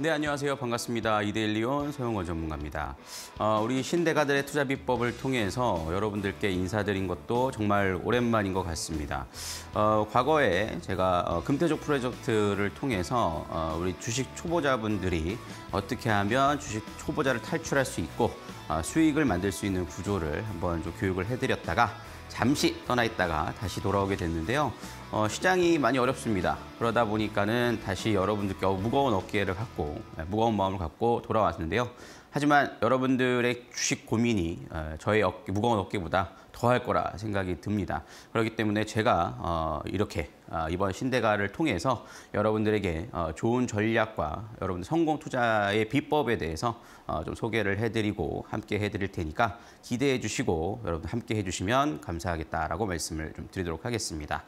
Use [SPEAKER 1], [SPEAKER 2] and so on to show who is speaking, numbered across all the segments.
[SPEAKER 1] 네, 안녕하세요. 반갑습니다. 이데일리온 서영원 전문가입니다. 어, 우리 신대가들의 투자 비법을 통해서 여러분들께 인사드린 것도 정말 오랜만인 것 같습니다. 어, 과거에 제가 어, 금태적 프로젝트를 통해서 어, 우리 주식 초보자분들이 어떻게 하면 주식 초보자를 탈출할 수 있고 어, 수익을 만들 수 있는 구조를 한번 좀 교육을 해드렸다가 잠시 떠나 있다가 다시 돌아오게 됐는데요. 어, 시장이 많이 어렵습니다. 그러다 보니까는 다시 여러분들께 어, 무거운 어깨를 갖고 네, 무거운 마음을 갖고 돌아왔는데요. 하지만 여러분들의 주식 고민이 어, 저의 어깨, 무거운 어깨보다 더할 거라 생각이 듭니다. 그렇기 때문에 제가 어, 이렇게 어, 이번 신대가를 통해서 여러분들에게 어, 좋은 전략과 여러분 성공 투자의 비법에 대해서 어, 좀 소개를 해드리고 함께 해드릴 테니까 기대해 주시고 여러분 함께 해주시면 감사하겠다라고 말씀을 좀 드리도록 하겠습니다.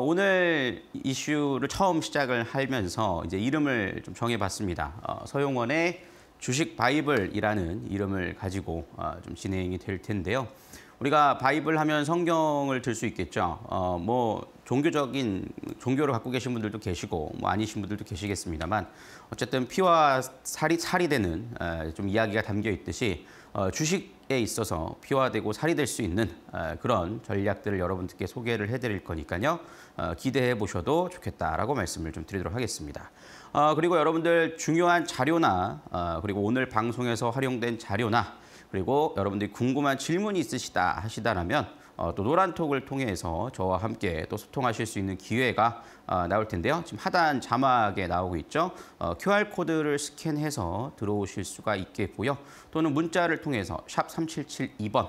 [SPEAKER 1] 오늘 이슈를 처음 시작을 하면서 이제 이름을 좀 정해봤습니다. 서용원의 주식 바이블이라는 이름을 가지고 좀 진행이 될 텐데요. 우리가 바이블 하면 성경을 들 수 있겠죠. 어, 뭐 종교적인 종교를 갖고 계신 분들도 계시고 뭐 아니신 분들도 계시겠습니다만 어쨌든 피와 살이 살이 되는 좀 이야기가 담겨 있듯이 어, 주식에 있어서 피와 되고 살이 될 수 있는 그런 전략들을 여러분들께 소개를 해드릴 거니까요 어, 기대해 보셔도 좋겠다라고 말씀을 좀 드리도록 하겠습니다. 어, 그리고 여러분들 중요한 자료나 그리고 오늘 방송에서 활용된 자료나 그리고 여러분들이 궁금한 질문이 있으시다 하시다라면. 어, 또 노란톡을 통해서 저와 함께 또 소통하실 수 있는 기회가 어, 나올 텐데요. 지금 하단 자막에 나오고 있죠. QR코드를 어, 스캔해서 들어오실 수가 있겠고요. 또는 문자를 통해서 샵 3772번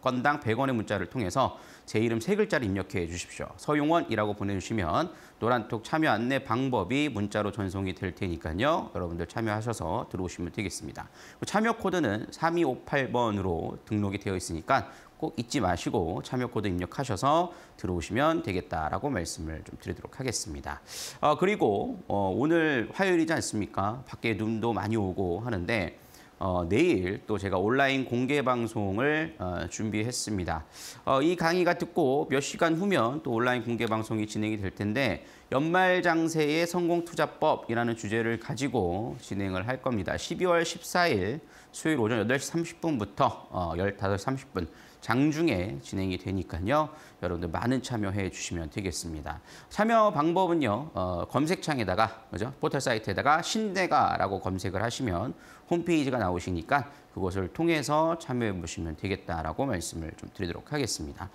[SPEAKER 1] 건당 100원의 문자를 통해서 제 이름 세 글자를 입력해 주십시오. 서용원이라고 보내주시면 노란톡 참여 안내 방법이 문자로 전송이 될 테니까요. 여러분들 참여하셔서 들어오시면 되겠습니다. 참여 코드는 3258번으로 등록이 되어 있으니까 꼭 잊지 마시고 참여 코드 입력하셔서 들어오시면 되겠다라고 말씀을 좀 드리도록 하겠습니다. 어, 그리고 어, 오늘 화요일이지 않습니까? 밖에 눈도 많이 오고 하는데 어, 내일 또 제가 온라인 공개 방송을 어, 준비했습니다. 어, 이 강의가 듣고 몇 시간 후면 또 온라인 공개 방송이 진행이 될 텐데 연말 장세의 성공 투자법이라는 주제를 가지고 진행을 할 겁니다. 12월 14일 수요일 오전 8시 30분부터 어, 15시 30분 장중에 진행이 되니까요. 여러분들 많은 참여해 주시면 되겠습니다. 참여 방법은요. 어, 검색창에다가 그죠? 포털 사이트에다가 신대가라고 검색을 하시면 홈페이지가 나오시니까 그것을 통해서 참여해 보시면 되겠다라고 말씀을 좀 드리도록 하겠습니다.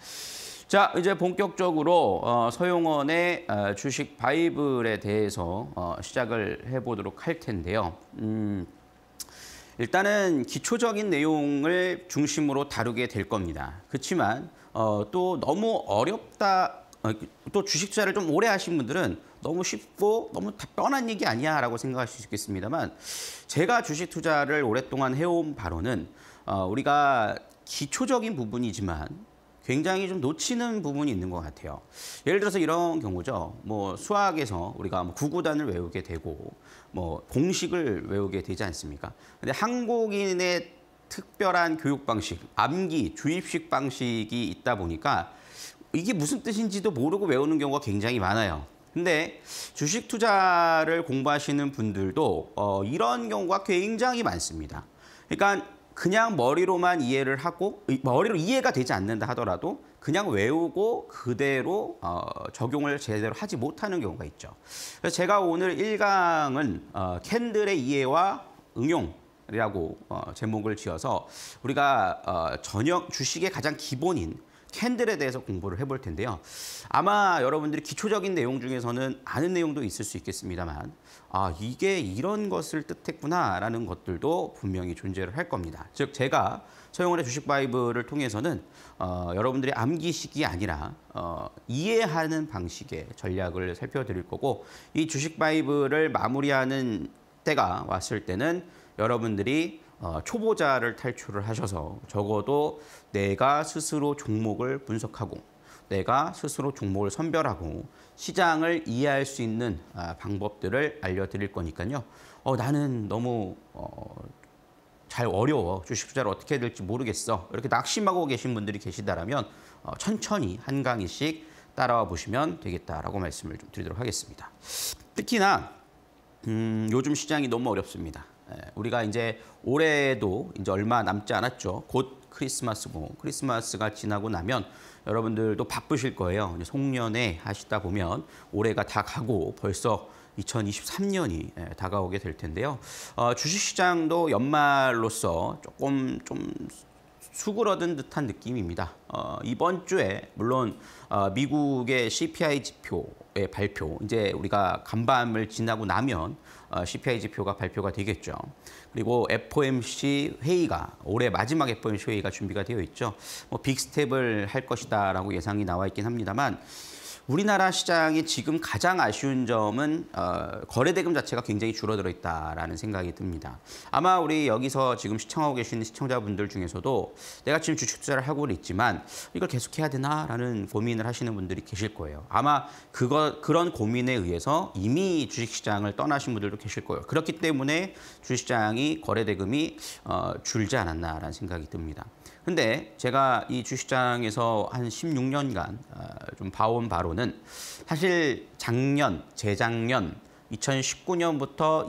[SPEAKER 1] 자, 이제 본격적으로 어, 서용원의 어, 주식 바이블에 대해서 어, 시작을 해보도록 할 텐데요. 음, 일단은 기초적인 내용을 중심으로 다루게 될 겁니다. 그렇지만 어, 또 너무 어렵다, 또 주식 투자를 좀 오래 하신 분들은 너무 쉽고 너무 뻔한 얘기 아니야라고 생각할수 있겠습니다만 제가 주식 투자를 오랫동안 해온 바로는 어, 우리가 기초적인 부분이지만 굉장히 좀 놓치는 부분이 있는 것 같아요. 예를 들어서 이런 경우죠. 뭐 수학에서 우리가 뭐 구구단을 외우게 되고 뭐 공식을 외우게 되지 않습니까? 근데 한국인의 특별한 교육 방식, 암기, 주입식 방식이 있다 보니까 이게 무슨 뜻인지도 모르고 외우는 경우가 굉장히 많아요. 근데 주식 투자를 공부하시는 분들도 어, 이런 경우가 굉장히 많습니다. 그러니까 그냥 머리로만 이해를 하고 머리로 이해가 되지 않는다 하더라도 그냥 외우고 그대로 어, 적용을 제대로 하지 못하는 경우가 있죠. 그래서 제가 오늘 1강은 어, 캔들의 이해와 응용이라고 어, 제목을 지어서 우리가 어, 저녁 주식의 가장 기본인 캔들에 대해서 공부를 해볼 텐데요. 아마 여러분들이 기초적인 내용 중에서는 아는 내용도 있을 수 있겠습니다만 아 이게 이런 것을 뜻했구나라는 것들도 분명히 존재를 할 겁니다. 즉 제가 서영원의 주식 바이브를 통해서는 어, 여러분들이 암기식이 아니라 어, 이해하는 방식의 전략을 살펴드릴 거고 이 주식 바이브를 마무리하는 때가 왔을 때는 여러분들이 어, 초보자를 탈출을 하셔서 적어도 내가 스스로 종목을 분석하고 내가 스스로 종목을 선별하고 시장을 이해할 수 있는 아, 방법들을 알려드릴 거니까요. 어, 나는 너무 어, 잘 어려워. 주식 투자를 어떻게 해야 될지 모르겠어. 이렇게 낙심하고 계신 분들이 계시다면 어, 천천히 한 강의씩 따라와 보시면 되겠다라고 말씀을 좀 드리도록 하겠습니다. 특히나 음, 요즘 시장이 너무 어렵습니다. 예, 우리가 이제 올해도 이제 얼마 남지 않았죠. 곧 크리스마스고 뭐, 크리스마스가 지나고 나면 여러분들도 바쁘실 거예요. 송년회 하시다 보면 올해가 다 가고 벌써 2023년이 예, 다가오게 될 텐데요. 어, 주식시장도 연말로서 조금 좀 수그러든 듯한 느낌입니다. 어, 이번 주에 물론 어, 미국의 CPI 지표의 발표 이제 우리가 간밤을 지나고 나면 어, CPI 지표가 발표가 되겠죠. 그리고 FOMC 회의가 올해 마지막 FOMC 회의가 준비가 되어 있죠. 뭐 빅스텝을 할 것이다라고 예상이 나와 있긴 합니다만 우리나라 시장이 지금 가장 아쉬운 점은 어, 거래 대금 자체가 굉장히 줄어들어 있다라는 생각이 듭니다. 아마 우리 여기서 지금 시청하고 계시는 시청자분들 중에서도 내가 지금 주식 투자를 하고 있지만 이걸 계속 해야 되나라는 고민을 하시는 분들이 계실 거예요. 아마 그거 그런 고민에 의해서 이미 주식 시장을 떠나신 분들도 계실 거예요. 그렇기 때문에 주식 시장이 거래 대금이 어, 줄지 않았나라는 생각이 듭니다. 근데 제가 이 주식장에서 한 16년간 아, 좀 봐온 바로는 사실 작년, 재작년, 2019년부터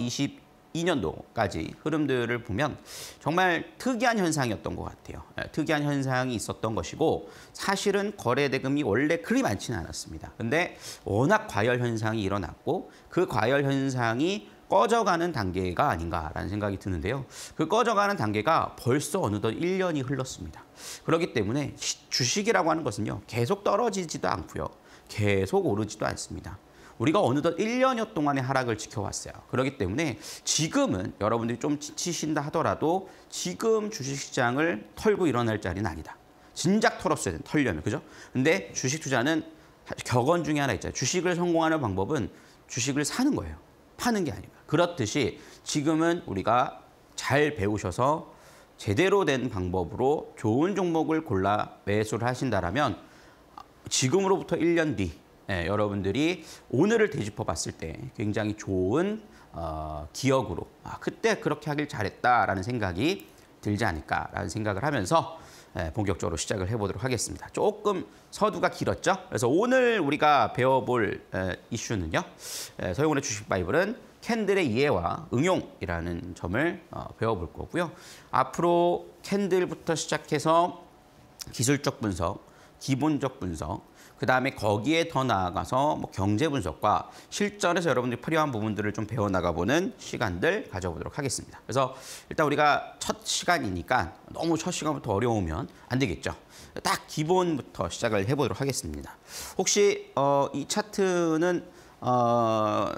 [SPEAKER 1] 22년도까지 흐름들을 보면 정말 특이한 현상이었던 것 같아요. 예, 특이한 현상이 있었던 것이고 사실은 거래 대금이 원래 그리 많지는 않았습니다. 근데 워낙 과열 현상이 일어났고 그 과열 현상이 꺼져가는 단계가 아닌가라는 생각이 드는데요. 그 꺼져가는 단계가 벌써 어느덧 1년이 흘렀습니다. 그렇기 때문에 주식이라고 하는 것은요. 계속 떨어지지도 않고요. 계속 오르지도 않습니다. 우리가 어느덧 1년여 동안의 하락을 지켜왔어요. 그렇기 때문에 지금은 여러분들이 좀 지치신다 하더라도 지금 주식시장을 털고 일어날 자리는 아니다. 진작 털었어야 된 털려면 그죠? 근데 주식 투자는 격언 중에 하나 있죠 주식을 성공하는 방법은 주식을 사는 거예요. 파는 게 아니고. 그렇듯이 지금은 우리가 잘 배우셔서 제대로 된 방법으로 좋은 종목을 골라 매수를 하신다라면 지금으로부터 1년 뒤 예, 여러분들이 오늘을 되짚어 봤을 때 굉장히 좋은 어, 기억으로 아, 그때 그렇게 하길 잘했다라는 생각이 들지 않을까라는 생각을 하면서 예, 본격적으로 시작을 해보도록 하겠습니다. 조금 서두가 길었죠? 그래서 오늘 우리가 배워볼 예, 이슈는요. 예, 서영훈의 주식 바이블은 캔들의 이해와 응용이라는 점을 어, 배워볼 거고요. 앞으로 캔들부터 시작해서 기술적 분석, 기본적 분석, 그 다음에 거기에 더 나아가서 뭐 경제 분석과 실전에서 여러분들이 필요한 부분들을 좀 배워나가보는 시간들 가져보도록 하겠습니다. 그래서 일단 우리가 첫 시간이니까 너무 첫 시간부터 어려우면 안 되겠죠. 딱 기본부터 시작을 해보도록 하겠습니다. 혹시 어, 이 차트는 어,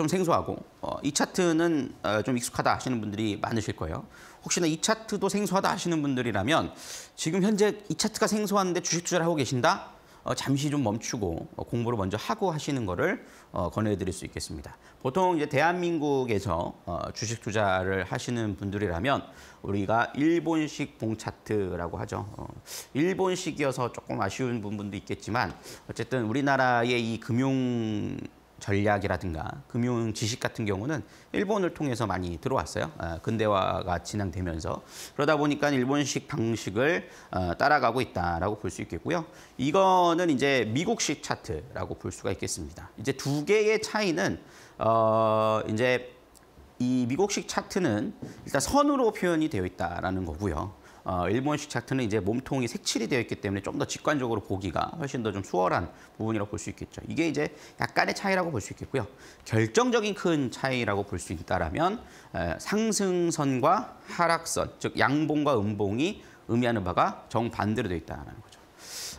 [SPEAKER 1] 좀 생소하고 어, 이 차트는 어, 좀 익숙하다 하시는 분들이 많으실 거예요. 혹시나 이 차트도 생소하다 하시는 분들이라면 지금 현재 이 차트가 생소한데 주식 투자를 하고 계신다? 어, 잠시 좀 멈추고 어, 공부를 먼저 하고 하시는 거를 어, 권해드릴 수 있겠습니다. 보통 이제 대한민국에서 어, 주식 투자를 하시는 분들이라면 우리가 일본식 봉차트라고 하죠. 어, 일본식이어서 조금 아쉬운 부분도 있겠지만 어쨌든 우리나라의 이 금융 전략이라든가 금융 지식 같은 경우는 일본을 통해서 많이 들어왔어요. 어, 근대화가 진행되면서 그러다 보니까 일본식 방식을 어, 따라가고 있다라고 볼 수 있겠고요. 이거는 이제 미국식 차트라고 볼 수가 있겠습니다. 이제 두 개의 차이는 어 이제 이 미국식 차트는 일단 선으로 표현이 되어 있다라는 거고요. 어, 일본식 차트는 이제 몸통이 색칠이 되어 있기 때문에 좀 더 직관적으로 보기가 훨씬 더 좀 수월한 부분이라고 볼 수 있겠죠. 이게 이제 약간의 차이라고 볼 수 있겠고요. 결정적인 큰 차이라고 볼 수 있다라면 에, 상승선과 하락선, 즉 양봉과 음봉이 의미하는 바가 정반대로 되어 있다는 거죠.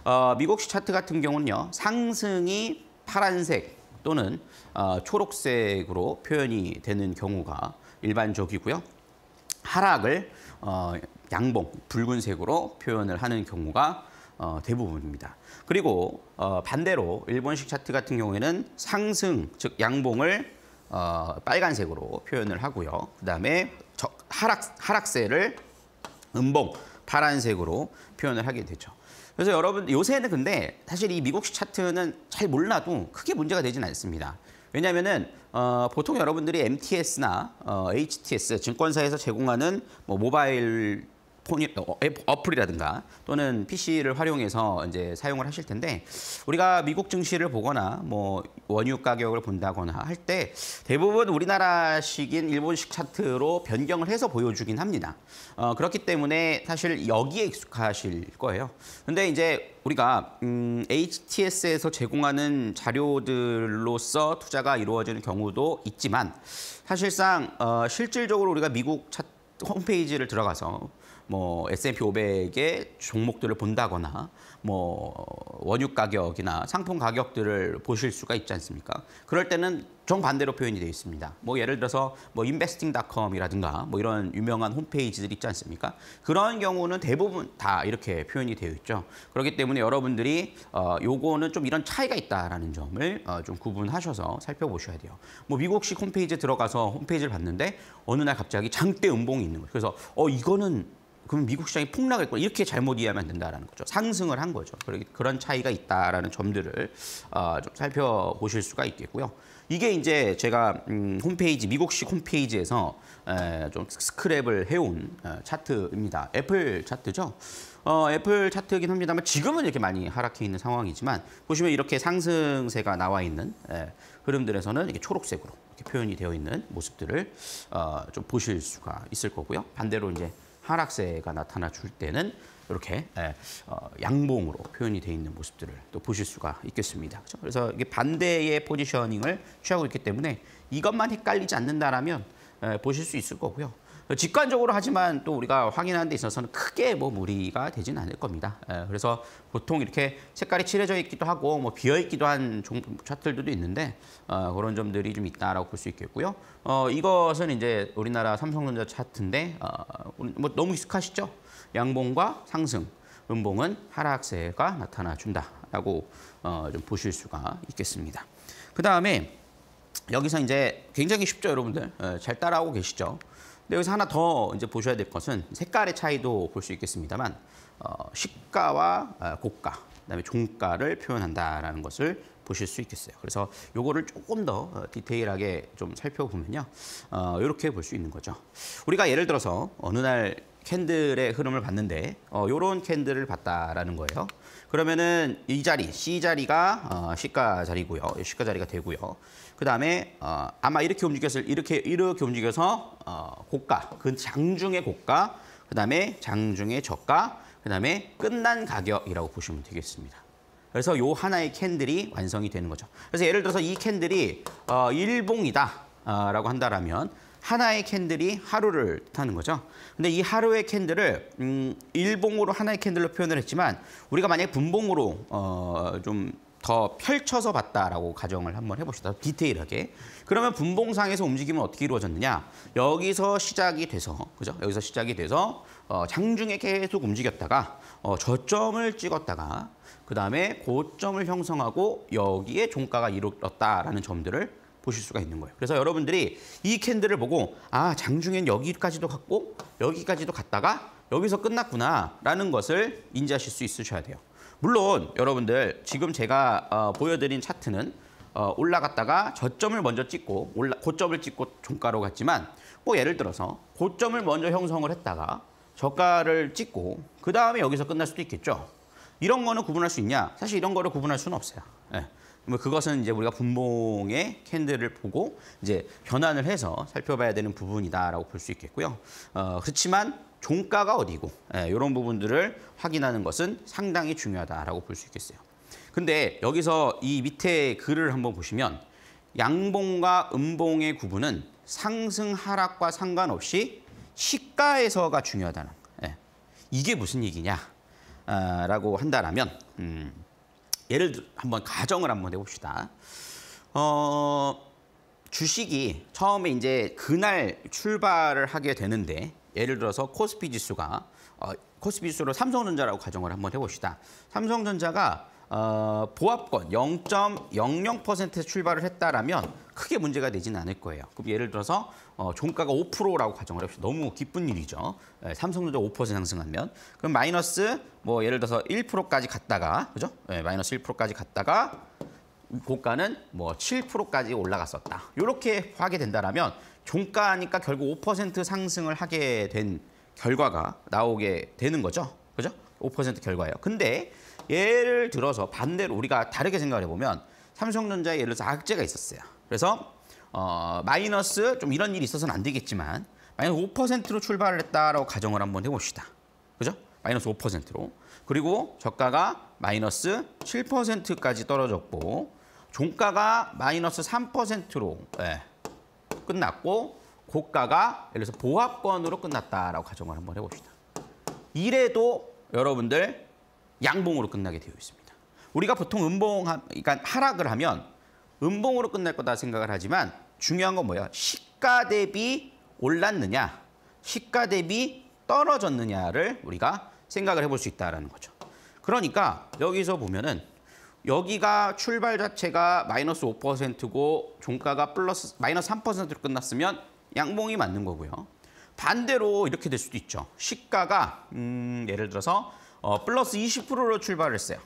[SPEAKER 1] 어, 미국식 차트 같은 경우는요. 상승이 파란색 또는 어, 초록색으로 표현이 되는 경우가 일반적이고요. 하락을 어, 양봉, 붉은색으로 표현을 하는 경우가 어, 대부분입니다. 그리고 어, 반대로 일본식 차트 같은 경우에는 상승, 즉 양봉을 어, 빨간색으로 표현을 하고요. 그다음에 하락, 하락세를 음봉, 파란색으로 표현을 하게 되죠. 그래서 여러분 요새는 근데 사실 이 미국식 차트는 잘 몰라도 크게 문제가 되진 않습니다. 왜냐하면 어, 보통 여러분들이 MTS나 어, HTS 증권사에서 제공하는 뭐 모바일 폰이 어, 어, 어플이라든가 또는 PC를 활용해서 이제 사용을 하실 텐데 우리가 미국 증시를 보거나 뭐 원유 가격을 본다거나 할 때 대부분 우리나라식인 일본식 차트로 변경을 해서 보여주긴 합니다. 어, 그렇기 때문에 사실 여기에 익숙하실 거예요. 근데 이제 우리가 음, HTS에서 제공하는 자료들로서 투자가 이루어지는 경우도 있지만 사실상 어, 실질적으로 우리가 미국 차트 홈페이지를 들어가서 뭐 S&P 500의 종목들을 본다거나 뭐 원유 가격이나 상품 가격들을 보실 수가 있지 않습니까? 그럴 때는 정반대로 표현이 되어 있습니다. 뭐 예를 들어서 뭐 investing.com이라든가 뭐 이런 유명한 홈페이지들 있지 않습니까? 그런 경우는 대부분 다 이렇게 표현이 되어 있죠. 그렇기 때문에 여러분들이 어 요거는 좀 이런 차이가 있다라는 점을 어좀 구분하셔서 살펴보셔야 돼요. 뭐 미국식 홈페이지에 들어가서 홈페이지를 봤는데 어느 날 갑자기 장대 음봉이 있는 거예요. 그래서 어 이거는 그럼 미국 시장이 폭락했고 이렇게 잘못 이해하면 된다라는 거죠. 상승을 한 거죠. 그런 차이가 있다라는 점들을 어, 좀 살펴보실 수가 있겠고요. 이게 이제 제가 음, 홈페이지 미국식 홈페이지에서 에, 좀 스크랩을 해온 에, 어, 차트입니다. 애플 차트죠. 어, 애플 차트이긴 합니다만 지금은 이렇게 많이 하락해 있는 상황이지만 보시면 이렇게 상승세가 나와 있는 에, 흐름들에서는 이렇게 초록색으로 이렇게 표현이 되어 있는 모습들을 어, 좀 보실 수가 있을 거고요. 반대로 이제 하락세가 나타나 줄 때는 이렇게 예, 어, 양봉으로 표현이 돼 있는 모습들을 또 보실 수가 있겠습니다. 그렇죠? 그래서 이게 반대의 포지셔닝을 취하고 있기 때문에 이것만 헷갈리지 않는다라면 예, 보실 수 있을 거고요. 어, 직관적으로 하지만 또 우리가 확인하는 데 있어서는 크게 뭐 무리가 되진 않을 겁니다. 예, 그래서 보통 이렇게 색깔이 칠해져 있기도 하고 뭐 비어 있기도 한 차트들도 있는데 어, 그런 점들이 좀 있다라고 볼 수 있겠고요. 어, 이것은 이제 우리나라 삼성전자 차트인데 어, 음, 뭐 너무 익숙하시죠? 양봉과 상승, 음봉은 하락세가 나타나 준다라고 어, 좀 보실 수가 있겠습니다. 그 다음에 여기서 이제 굉장히 쉽죠, 여러분들. 예, 잘 따라하고 계시죠? 근데 여기서 하나 더 이제 보셔야 될 것은 색깔의 차이도 볼 수 있겠습니다만 어, 시가와 어, 고가, 그다음에 종가를 표현한다라는 것을 보실 수 있겠어요. 그래서 요거를 조금 더 어, 디테일하게 좀 살펴보면요. 어, 이렇게 볼 수 있는 거죠. 우리가 예를 들어서 어느 날 캔들의 흐름을 봤는데 어, 요런 캔들을 봤다라는 거예요. 그러면은 이 자리, C 자리가 어, 시가 자리고요. 시가 자리가 되고요. 그다음에 어, 아마 이렇게 움직였을 이렇게 이렇게 움직여서 어, 고가, 그 장중의 고가, 그다음에 장중의 저가, 그다음에 끝난 가격이라고 보시면 되겠습니다. 그래서 요 하나의 캔들이 완성이 되는 거죠. 그래서 예를 들어서 이 캔들이 어, 일봉이다라고 어, 한다라면 하나의 캔들이 하루를 뜻하는 거죠. 근데 이 하루의 캔들을 음, 일봉으로 하나의 캔들로 표현을 했지만 우리가 만약에 분봉으로 어, 좀 더 펼쳐서 봤다라고 가정을 한번 해봅시다. 디테일하게. 그러면 분봉상에서 움직임은 어떻게 이루어졌느냐? 여기서 시작이 돼서, 그죠? 여기서 시작이 돼서 어, 장중에 계속 움직였다가 어, 저점을 찍었다가 그 다음에 고점을 형성하고 여기에 종가가 이뤘다라는 점들을 보실 수가 있는 거예요. 그래서 여러분들이 이 캔들을 보고 아 장중엔 여기까지도 갔고 여기까지도 갔다가 여기서 끝났구나라는 것을 인지하실 수 있으셔야 돼요. 물론 여러분들 지금 제가 어, 보여드린 차트는 어, 올라갔다가 저점을 먼저 찍고 올라, 고점을 찍고 종가로 갔지만 뭐 예를 들어서 고점을 먼저 형성을 했다가 저가를 찍고 그 다음에 여기서 끝날 수도 있겠죠. 이런 거는 구분할 수 있냐? 사실 이런 거를 구분할 수는 없어요. 네. 뭐 그것은 이제 우리가 분봉의 캔들을 보고 이제 변환을 해서 살펴봐야 되는 부분이다라고 볼 수 있겠고요. 어, 그렇지만 종가가 어디고 예, 이런 부분들을 확인하는 것은 상당히 중요하다라고 볼 수 있겠어요. 근데 여기서 이 밑에 글을 한번 보시면 양봉과 음봉의 구분은 상승 하락과 상관없이 시가에서가 중요하다는 예 이게 무슨 얘기냐라고 아, 한다라면 음, 예를 들어 한번 가정을 한번 해봅시다. 어, 주식이 처음에 이제 그날 출발을 하게 되는데 예를 들어서 코스피 지수가 어, 코스피 지수로 삼성전자라고 가정을 한번 해봅시다. 삼성전자가 어, 보합권 0.00%에 출발을 했다라면 크게 문제가 되지는 않을 거예요. 그럼 예를 들어서 어, 종가가 5%라고 가정을 합시다. 너무 기쁜 일이죠. 예, 삼성전자 5% 상승하면 그럼 마이너스 뭐 예를 들어서 1%까지 갔다가 그죠? 예, 마이너스 1%까지 갔다가 고가는 뭐 7%까지 올라갔었다. 이렇게 하게 된다라면 종가니까 결국 5% 상승을 하게 된 결과가 나오게 되는 거죠. 그죠? 5% 결과예요. 근데 예를 들어서 반대로 우리가 다르게 생각을 해보면 삼성전자에 예를 들어서 악재가 있었어요. 그래서 어, 마이너스 좀 이런 일이 있어서는 안 되겠지만 마이너스 5%로 출발을 했다라고 가정을 한번 해봅시다. 그죠? 마이너스 5%로. 그리고 저가가 마이너스 7%까지 떨어졌고 종가가 마이너스 3%로 예, 끝났고 고가가 예를 들어서 보합권으로 끝났다라고 가정을 한번 해봅시다. 이래도 여러분들 양봉으로 끝나게 되어 있습니다. 우리가 보통 음봉, 그러니까 하락을 하면 음봉으로 끝날 거다 생각을 하지만 중요한 건 뭐야? 시가 대비 올랐느냐, 시가 대비 떨어졌느냐를 우리가 생각을 해볼 수 있다는 거죠. 그러니까 여기서 보면은 여기가 출발 자체가 마이너스 5%고 종가가 플러스 마이너스 3%로 끝났으면 양봉이 맞는 거고요. 반대로 이렇게 될 수도 있죠. 시가가 음, 예를 들어서 어, 플러스 20%로 출발 했어요.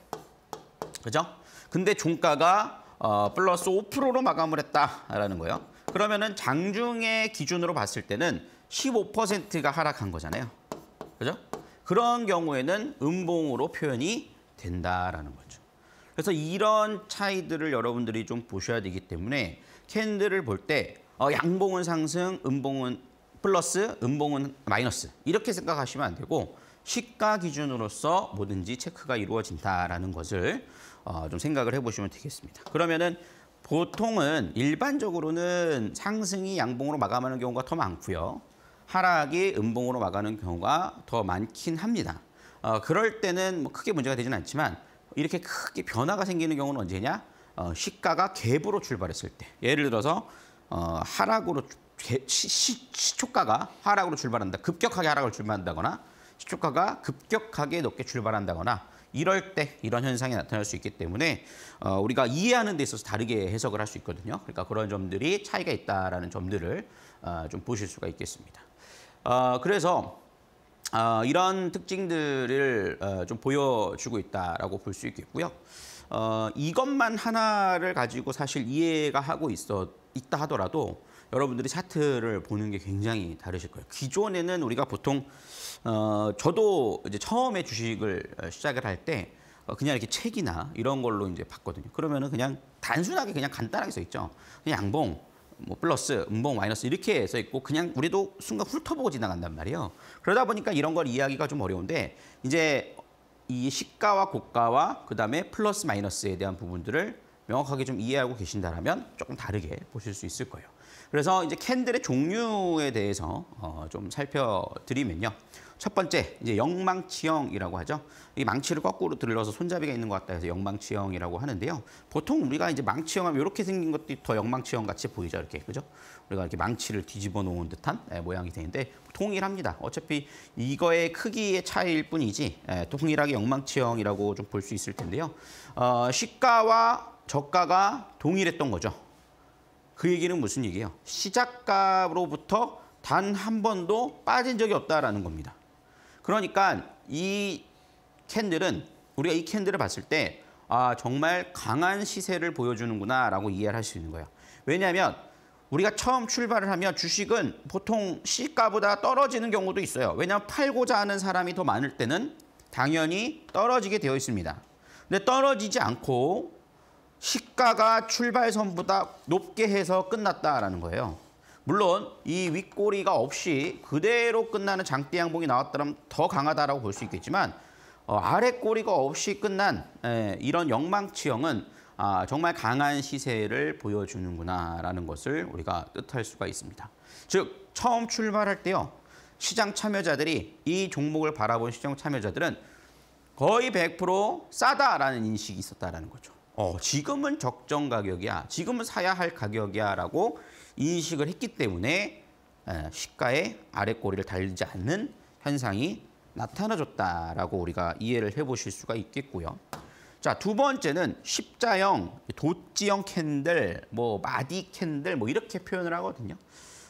[SPEAKER 1] 그죠? 근데 종가가 어, 플러스 5%로 마감을 했다라는 거예요. 그러면은 장중의 기준으로 봤을 때는 15%가 하락한 거잖아요. 그죠? 그런 경우에는 음봉으로 표현이 된다라는 거죠. 그래서 이런 차이들을 여러분들이 좀 보셔야 되기 때문에 캔들을 볼때 어, 양봉은 상승, 음봉은 플러스, 음봉은 마이너스 이렇게 생각하시면 안 되고 시가 기준으로서 뭐든지 체크가 이루어진다라는 것을 어, 좀 생각을 해보시면 되겠습니다. 그러면은 보통은 일반적으로는 상승이 양봉으로 마감하는 경우가 더 많고요. 하락이 음봉으로 마감하는 경우가 더 많긴 합니다. 어, 그럴 때는 뭐 크게 문제가 되지는 않지만 이렇게 크게 변화가 생기는 경우는 언제냐? 어, 시가가 갭으로 출발했을 때. 예를 들어서 어, 하락으로 시, 시, 시초가가 하락으로 출발한다. 급격하게 하락을 출발한다거나 시초가가 급격하게 높게 출발한다거나 이럴 때 이런 현상이 나타날 수 있기 때문에 어, 우리가 이해하는 데 있어서 다르게 해석을 할 수 있거든요. 그러니까 그런 점들이 차이가 있다라는 점들을 어, 좀 보실 수가 있겠습니다. 어, 그래서 어, 이런 특징들을 어, 좀 보여주고 있다라고 볼 수 있겠고요. 어, 이것만 하나를 가지고 사실 이해가 하고 있어 있다 하더라도 여러분들이 차트를 보는 게 굉장히 다르실 거예요. 기존에는 우리가 보통 어, 저도 이제 처음에 주식을 어, 시작을 할때 어, 그냥 이렇게 책이나 이런 걸로 이제 봤거든요. 그러면은 그냥 단순하게 그냥 간단하게 써 있죠. 그냥 양봉, 뭐 플러스, 음봉, 마이너스 이렇게 써 있고 그냥 우리도 순간 훑어보고 지나간단 말이에요. 그러다 보니까 이런 걸 이해하기가 좀 어려운데 이제 이 시가와 고가와 그다음에 플러스 마이너스에 대한 부분들을 명확하게 좀 이해하고 계신다면 조금 다르게 보실 수 있을 거예요. 그래서 이제 캔들의 종류에 대해서 어, 좀 살펴드리면요. 첫 번째 이제 영망치형이라고 하죠. 이 망치를 거꾸로 들러서 손잡이가 있는 것 같다 해서 영망치형이라고 하는데요. 보통 우리가 이제 망치형하면 이렇게 생긴 것도더 영망치형 같이 보이죠, 이렇게 그죠? 우리가 이렇게 망치를 뒤집어 놓은 듯한 예, 모양이 되는데 동일합니다 어차피 이거의 크기의 차이일 뿐이지 예, 동일하게 영망치형이라고 좀 볼 수 있을 텐데요. 어, 시가와 저가가 동일했던 거죠. 그 얘기는 무슨 얘기예요? 시작가로부터 단 한 번도 빠진 적이 없다라는 겁니다. 그러니까 이 캔들은 우리가 이 캔들을 봤을 때 아, 정말 강한 시세를 보여주는구나라고 이해를 할 수 있는 거예요. 왜냐하면 우리가 처음 출발을 하면 주식은 보통 시가보다 떨어지는 경우도 있어요. 왜냐하면 팔고자 하는 사람이 더 많을 때는 당연히 떨어지게 되어 있습니다. 근데 떨어지지 않고 시가가 출발선보다 높게 해서 끝났다라는 거예요. 물론 이 윗꼬리가 없이 그대로 끝나는 장대 양봉이 나왔더라면더강하다고볼 수 있겠지만 어, 아래 꼬리가 없이 끝난 에, 이런 영망치형은 아, 정말 강한 시세를 보여주는구나라는 것을 우리가 뜻할 수가 있습니다. 즉 처음 출발할 때요 시장 참여자들이 이 종목을 바라본 시장 참여자들은 거의 100% 싸다라는 인식이 있었다라는 거죠. 어, 지금은 적정 가격이야. 지금은 사야 할 가격이야라고 인식을 했기 때문에 시가의 아랫꼬리를 달지 않는 현상이 나타나줬다라고 우리가 이해를 해보실 수가 있겠고요. 자, 두 번째는 십자형, 도지형 캔들, 뭐 마디 캔들 뭐 이렇게 표현을 하거든요.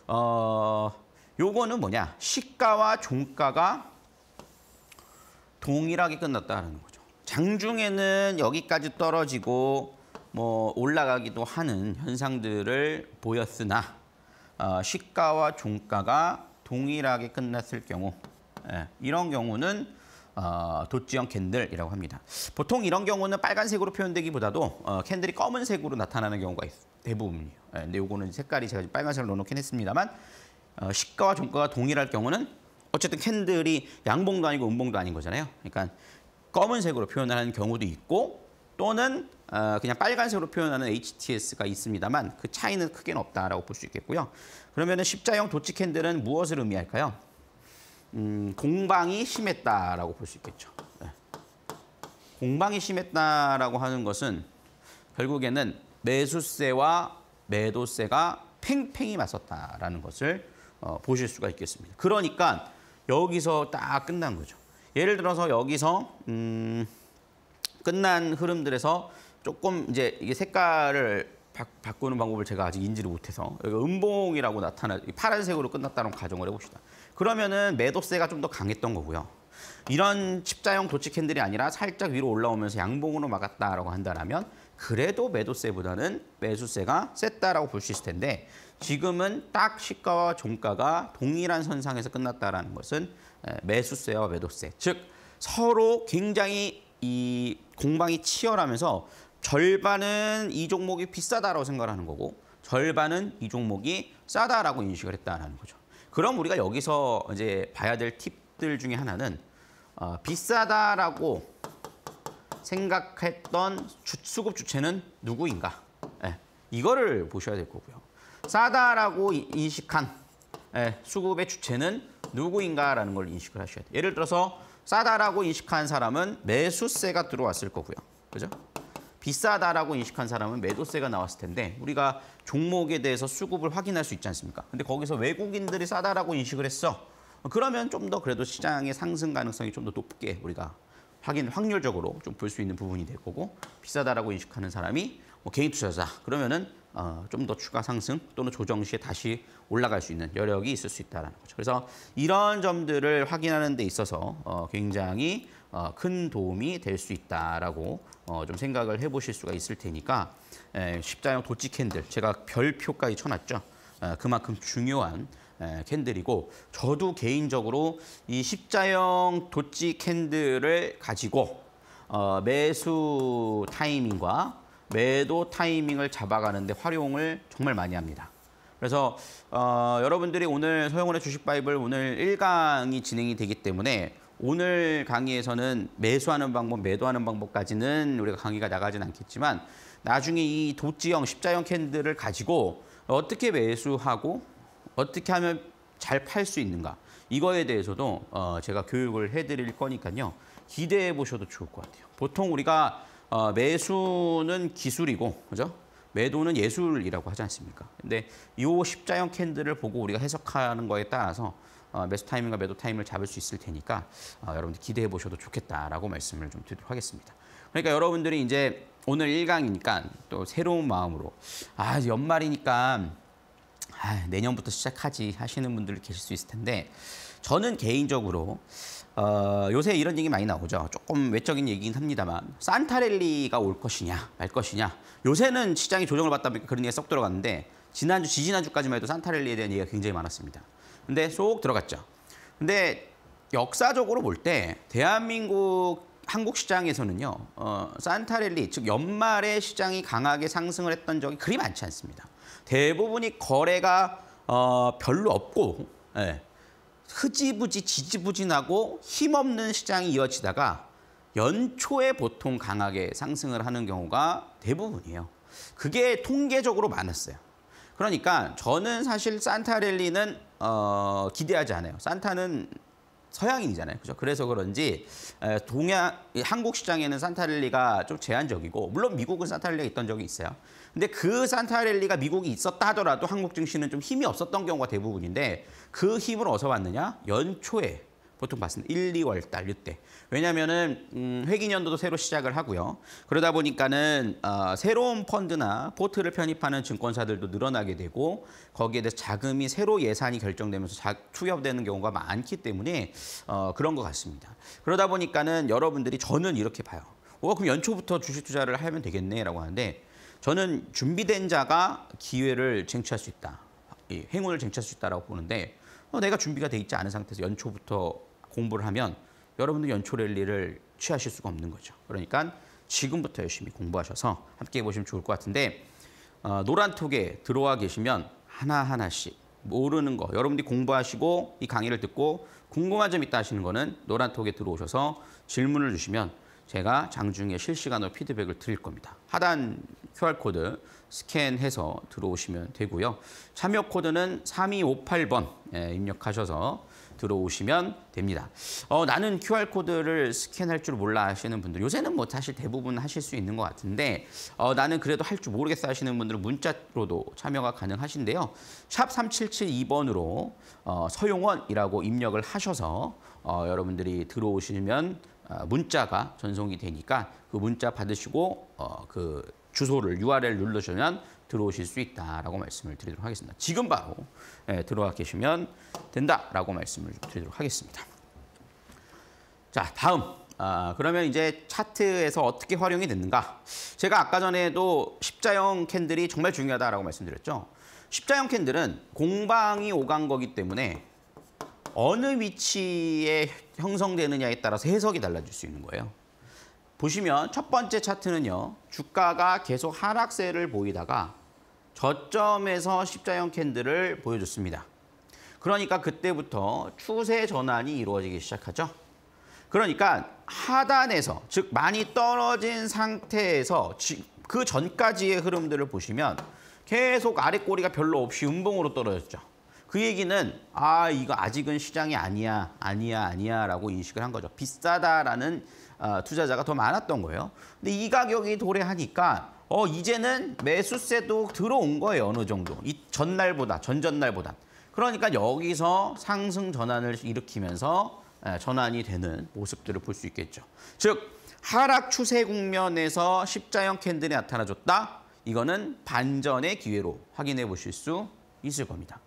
[SPEAKER 1] 어, 요거는 뭐냐? 시가와 종가가 동일하게 끝났다는 거죠. 장중에는 여기까지 떨어지고 뭐 올라가기도 하는 현상들을 보였으나 어, 시가와 종가가 동일하게 끝났을 경우 예, 이런 경우는 어, 도지형 캔들이라고 합니다. 보통 이런 경우는 빨간색으로 표현되기보다도 어, 캔들이 검은색으로 나타나는 경우가 있, 대부분이에요. 예, 근데 이거는 색깔이 제가 빨간색을 넣어놓긴 했습니다만 어, 시가와 종가가 동일할 경우는 어쨌든 캔들이 양봉도 아니고 음봉도 아닌 거잖아요. 그러니까 검은색으로 표현하는 경우도 있고 또는 어, 그냥 빨간색으로 표현하는 HTS가 있습니다만 그 차이는 크게 없다라고 볼 수 있겠고요. 그러면 십자형 도치 캔들은 무엇을 의미할까요? 음, 공방이 심했다라고 볼 수 있겠죠. 네. 공방이 심했다라고 하는 것은 결국에는 매수세와 매도세가 팽팽히 맞섰다라는 것을 어, 보실 수가 있겠습니다. 그러니까 여기서 딱 끝난 거죠. 예를 들어서 여기서 음, 끝난 흐름들에서 조금 이제 이게 색깔을 바, 꾸는 방법을 제가 아직 인지를 못해서 여기 음봉이라고 나타나 파란색으로 끝났다는 가정을 해봅시다. 그러면은 매도세가 좀 더 강했던 거고요. 이런 십자형 도치 캔들이 아니라 살짝 위로 올라오면서 양봉으로 막았다라고 한다면 그래도 매도세보다는 매수세가 셌다라고 볼 수 있을 텐데 지금은 딱 시가와 종가가 동일한 선상에서 끝났다라는 것은 매수세와 매도세 즉 서로 굉장히 이 공방이 치열하면서 절반은 이 종목이 비싸다라고 생각하는 거고 절반은 이 종목이 싸다라고 인식을 했다는 거죠. 그럼 우리가 여기서 이제 봐야 될 팁들 중에 하나는 어, 비싸다라고 생각했던 주, 수급 주체는 누구인가? 예, 이거를 보셔야 될 거고요. 싸다라고 인식한 예, 수급의 주체는 누구인가라는 걸 인식을 하셔야 돼요. 예를 들어서 싸다라고 인식한 사람은 매수세가 들어왔을 거고요. 그죠? 비싸다라고 인식한 사람은 매도세가 나왔을 텐데 우리가 종목에 대해서 수급을 확인할 수 있지 않습니까? 근데 거기서 외국인들이 싸다라고 인식을 했어. 그러면 좀 더 그래도 시장의 상승 가능성이 좀 더 높게 우리가 확인 확률적으로 좀 볼 수 있는 부분이 될 거고 비싸다라고 인식하는 사람이 뭐 개인 투자자 그러면은 어, 좀더 추가 상승 또는 조정 시에 다시 올라갈 수 있는 여력이 있을 수 있다는 거죠. 그래서 이런 점들을 확인하는 데 있어서 어, 굉장히 어, 큰 도움이 될 수 있다라고 어, 좀 생각을 해보실 수가 있을 테니까 십자형 도치 캔들 제가 별표까지 쳐놨죠. 그만큼 중요한 캔들이고 저도 개인적으로 이 십자형 도치 캔들을 가지고 어, 매수 타이밍과 매도 타이밍을 잡아가는데 활용을 정말 많이 합니다. 그래서 어, 여러분들이 오늘 서영원의 주식 바이블 오늘 1강이 진행이 되기 때문에 오늘 강의에서는 매수하는 방법, 매도하는 방법까지는 우리가 강의가 나가진 않겠지만 나중에 이 도지형, 십자형 캔들을 가지고 어떻게 매수하고 어떻게 하면 잘 팔 수 있는가 이거에 대해서도 어, 제가 교육을 해드릴 거니까요. 기대해 보셔도 좋을 것 같아요. 보통 우리가 어, 매수는 기술이고 그죠? 매도는 예술이라고 하지 않습니까? 근데 이 십자형 캔들을 보고 우리가 해석하는 거에 따라서 어, 매수 타이밍과 매도 타이밍을 잡을 수 있을 테니까 어, 여러분들 기대해 보셔도 좋겠다라고 말씀을 좀 드리도록 하겠습니다. 그러니까 여러분들이 이제 오늘 1강이니까 또 새로운 마음으로 아 연말이니까 아, 내년부터 시작하지 하시는 분들 계실 수 있을 텐데 저는 개인적으로 어, 요새 이런 얘기 많이 나오죠. 조금 외적인 얘기긴 합니다만 산타랠리가 올 것이냐 말 것이냐 요새는 시장이 조정을 받다 보니까 그런 얘기가 썩 들어갔는데 지난주 지지난주까지만 해도 산타랠리에 대한 얘기가 굉장히 많았습니다. 근데 쏙 들어갔죠. 근데 역사적으로 볼 때 대한민국 한국 시장에서는요. 어, 산타렐리즉 연말에 시장이 강하게 상승을 했던 적이 그리 많지 않습니다. 대부분이 거래가 어, 별로 없고 예, 흐지부지 지지부진하고 힘없는 시장이 이어지다가 연초에 보통 강하게 상승을 하는 경우가 대부분이에요. 그게 통계적으로 많았어요. 그러니까 저는 사실 산타렐리는 어, 기대하지 않아요. 산타는 서양인이잖아요. 그죠? 그래서 그런지 동양 한국 시장에는 산타랠리가좀 제한적이고 물론 미국은 산타랠리가 있던 적이 있어요. 근데 그산타랠리가 미국이 있었다 하더라도 한국 증시는 좀 힘이 없었던 경우가 대부분인데 그 힘을 어서 왔느냐? 연초에 보통 봤습니다. 1, 2월 달 이때. 왜냐면은 음, 회기년도도 새로 시작을 하고요. 그러다 보니까는 어, 새로운 펀드나 포트를 편입하는 증권사들도 늘어나게 되고 거기에 대해서 자금이 새로 예산이 결정되면서 자, 투협되는 경우가 많기 때문에 어, 그런 것 같습니다. 그러다 보니까는 여러분들이 저는 이렇게 봐요. 어, 그럼 연초부터 주식 투자를 하면 되겠네라고 하는데 저는 준비된 자가 기회를 쟁취할 수 있다. 이 행운을 쟁취할 수 있다라고 보는데 어, 내가 준비가 돼 있지 않은 상태에서 연초부터 공부를 하면 여러분도 연초 랠리를 취하실 수가 없는 거죠. 그러니까 지금부터 열심히 공부하셔서 함께 해보시면 좋을 것 같은데 어, 노란톡에 들어와 계시면 하나하나씩 모르는 거 여러분들이 공부하시고 이 강의를 듣고 궁금한 점 있다 하시는 거는 노란톡에 들어오셔서 질문을 주시면 제가 장중에 실시간으로 피드백을 드릴 겁니다. 하단 QR코드 스캔해서 들어오시면 되고요. 참여 코드는 3258번 예, 입력하셔서 들어오시면 됩니다. 어, 나는 QR코드를 스캔할 줄 몰라 하시는 분들 요새는 뭐 사실 대부분 하실 수 있는 것 같은데 어, 나는 그래도 할 줄 모르겠어 하시는 분들은 문자로도 참여가 가능하신데요. 샵 3772번으로 어, 서용원이라고 입력을 하셔서 어, 여러분들이 들어오시면 어, 문자가 전송이 되니까 그 문자 받으시고 어, 그 주소를 URL 눌러주면 들어오실 수 있다라고 말씀을 드리도록 하겠습니다. 지금 바로 예, 들어와 계시면 된다라고 말씀을 드리도록 하겠습니다. 자, 다음. 아, 그러면 이제 차트에서 어떻게 활용이 됐는가? 제가 아까 전에도 십자형 캔들이 정말 중요하다라고 말씀드렸죠. 십자형 캔들은 공방이 오간 거기 때문에 어느 위치에 형성되느냐에 따라서 해석이 달라질 수 있는 거예요. 보시면 첫 번째 차트는요. 주가가 계속 하락세를 보이다가 저점에서 십자형 캔들을 보여줬습니다. 그러니까 그때부터 추세 전환이 이루어지기 시작하죠. 그러니까 하단에서 즉 많이 떨어진 상태에서 그 전까지의 흐름들을 보시면 계속 아래 꼬리가 별로 없이 음봉으로 떨어졌죠. 그 얘기는 아 이거 아직은 시장이 아니야 아니야 아니야 라고 인식을 한 거죠. 비싸다라는 어, 투자자가 더 많았던 거예요. 근데 이 가격이 도래하니까 어 이제는 매수세도 들어온 거예요 어느 정도 이 전날보다 전전날보다 그러니까 여기서 상승 전환을 일으키면서 예, 전환이 되는 모습들을 볼 수 있겠죠 즉 하락 추세 국면에서 십자형 캔들이 나타나줬다 이거는 반전의 기회로 확인해 보실 수 있을 겁니다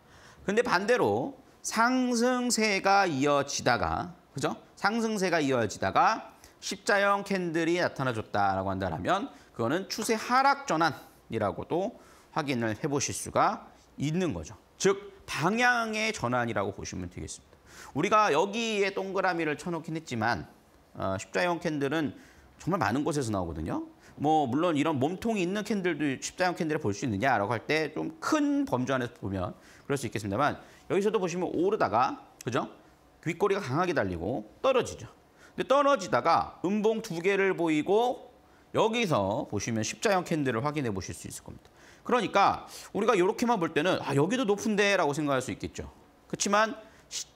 [SPEAKER 1] 근데 반대로 상승세가 이어지다가 그죠? 상승세가 이어지다가 십자형 캔들이 나타나줬다라고 한다면 그거는 추세 하락 전환이라고도 확인을 해보실 수가 있는 거죠. 즉 방향의 전환이라고 보시면 되겠습니다. 우리가 여기에 동그라미를 쳐놓긴 했지만 어, 십자형 캔들은 정말 많은 곳에서 나오거든요. 뭐 물론 이런 몸통이 있는 캔들도 십자형 캔들을 볼 수 있느냐라고 할 때 좀 큰 범주 안에서 보면 그럴 수 있겠습니다만 여기서도 보시면 오르다가 그죠? 귀꼬리가 강하게 달리고 떨어지죠. 근데 떨어지다가 음봉 두 개를 보이고 여기서 보시면 십자형 캔들을 확인해 보실 수 있을 겁니다. 그러니까 우리가 이렇게만 볼 때는 아 여기도 높은데라고 생각할 수 있겠죠. 그렇지만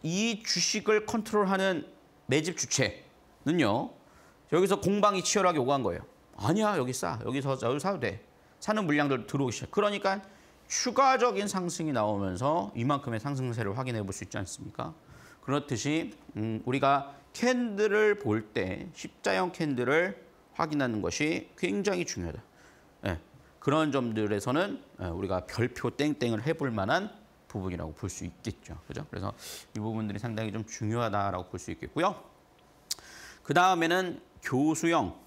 [SPEAKER 1] 이 주식을 컨트롤하는 매집 주체는요. 여기서 공방이 치열하게 오간 거예요. 아니야 여기 싸 여기서 여기 사도 돼 사는 물량들 들어오기 시작 그러니까 추가적인 상승이 나오면서 이만큼의 상승세를 확인해 볼 수 있지 않습니까 그렇듯이 음, 우리가 캔들을 볼 때 십자형 캔들을 확인하는 것이 굉장히 중요하다 예, 그런 점들에서는 예, 우리가 별표 땡땡을 해볼 만한 부분이라고 볼 수 있겠죠 그죠 그래서 이 부분들이 상당히 좀 중요하다라고 볼 수 있겠고요 그 다음에는 교수형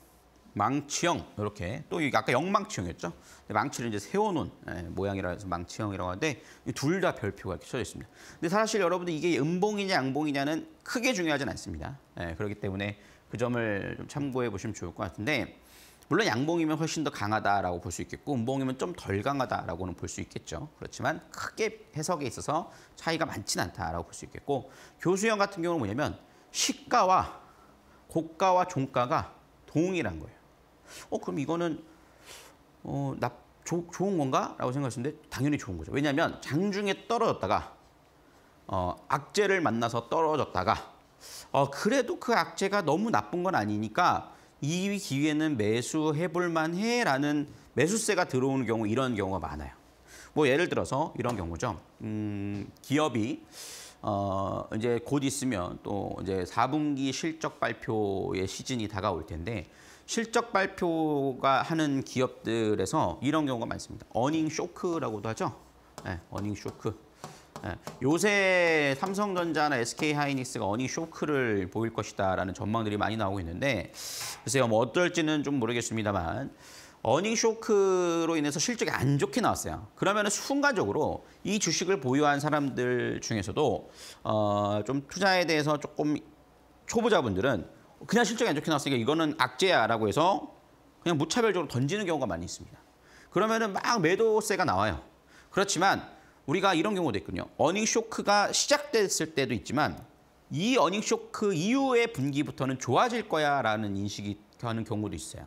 [SPEAKER 1] 망치형 이렇게 또 아까 영망치형이었죠. 망치를 이제 세워놓은 예, 모양이라 해서 망치형이라고 하는데 둘 다 별표가 이렇게 쳐져 있습니다. 근데 사실 여러분들 이게 음봉이냐 양봉이냐는 크게 중요하진 않습니다. 예, 그렇기 때문에 그 점을 좀 참고해 보시면 좋을 것 같은데 물론 양봉이면 훨씬 더 강하다라고 볼 수 있겠고 음봉이면 좀 덜 강하다라고는 볼 수 있겠죠. 그렇지만 크게 해석에 있어서 차이가 많진 않다라고 볼 수 있겠고 교수형 같은 경우는 뭐냐면 시가와 고가와 종가가 동일한 거예요. 어 그럼 이거는 어, 나, 조, 좋은 건가? 라고 생각하시는데 당연히 좋은 거죠. 왜냐하면 장중에 떨어졌다가 어, 악재를 만나서 떨어졌다가 어, 그래도 그 악재가 너무 나쁜 건 아니니까 이 기회는 매수해볼 만해라는 매수세가 들어오는 경우 이런 경우가 많아요. 뭐 예를 들어서 이런 경우죠. 음, 기업이 어, 이제 곧 있으면 또 이제 4분기 실적 발표의 시즌이 다가올 텐데 실적 발표가 하는 기업들에서 이런 경우가 많습니다. 어닝 쇼크라고도 하죠. 네, 어닝 쇼크. 네, 요새 삼성전자나 SK하이닉스가 어닝 쇼크를 보일 것이다라는 전망들이 많이 나오고 있는데 글쎄요, 뭐 어떨지는 좀 모르겠습니다만 어닝 쇼크로 인해서 실적이 안 좋게 나왔어요. 그러면 순간적으로 이 주식을 보유한 사람들 중에서도 어, 좀 투자에 대해서 조금 초보자분들은 그냥 실적이 안 좋게 나왔으니까 이거는 악재야라고 해서 그냥 무차별적으로 던지는 경우가 많이 있습니다. 그러면은 막 매도세가 나와요. 그렇지만 우리가 이런 경우도 있군요. 어닝 쇼크가 시작됐을 때도 있지만 이 어닝 쇼크 이후의 분기부터는 좋아질 거야라는 인식이 하는 경우도 있어요.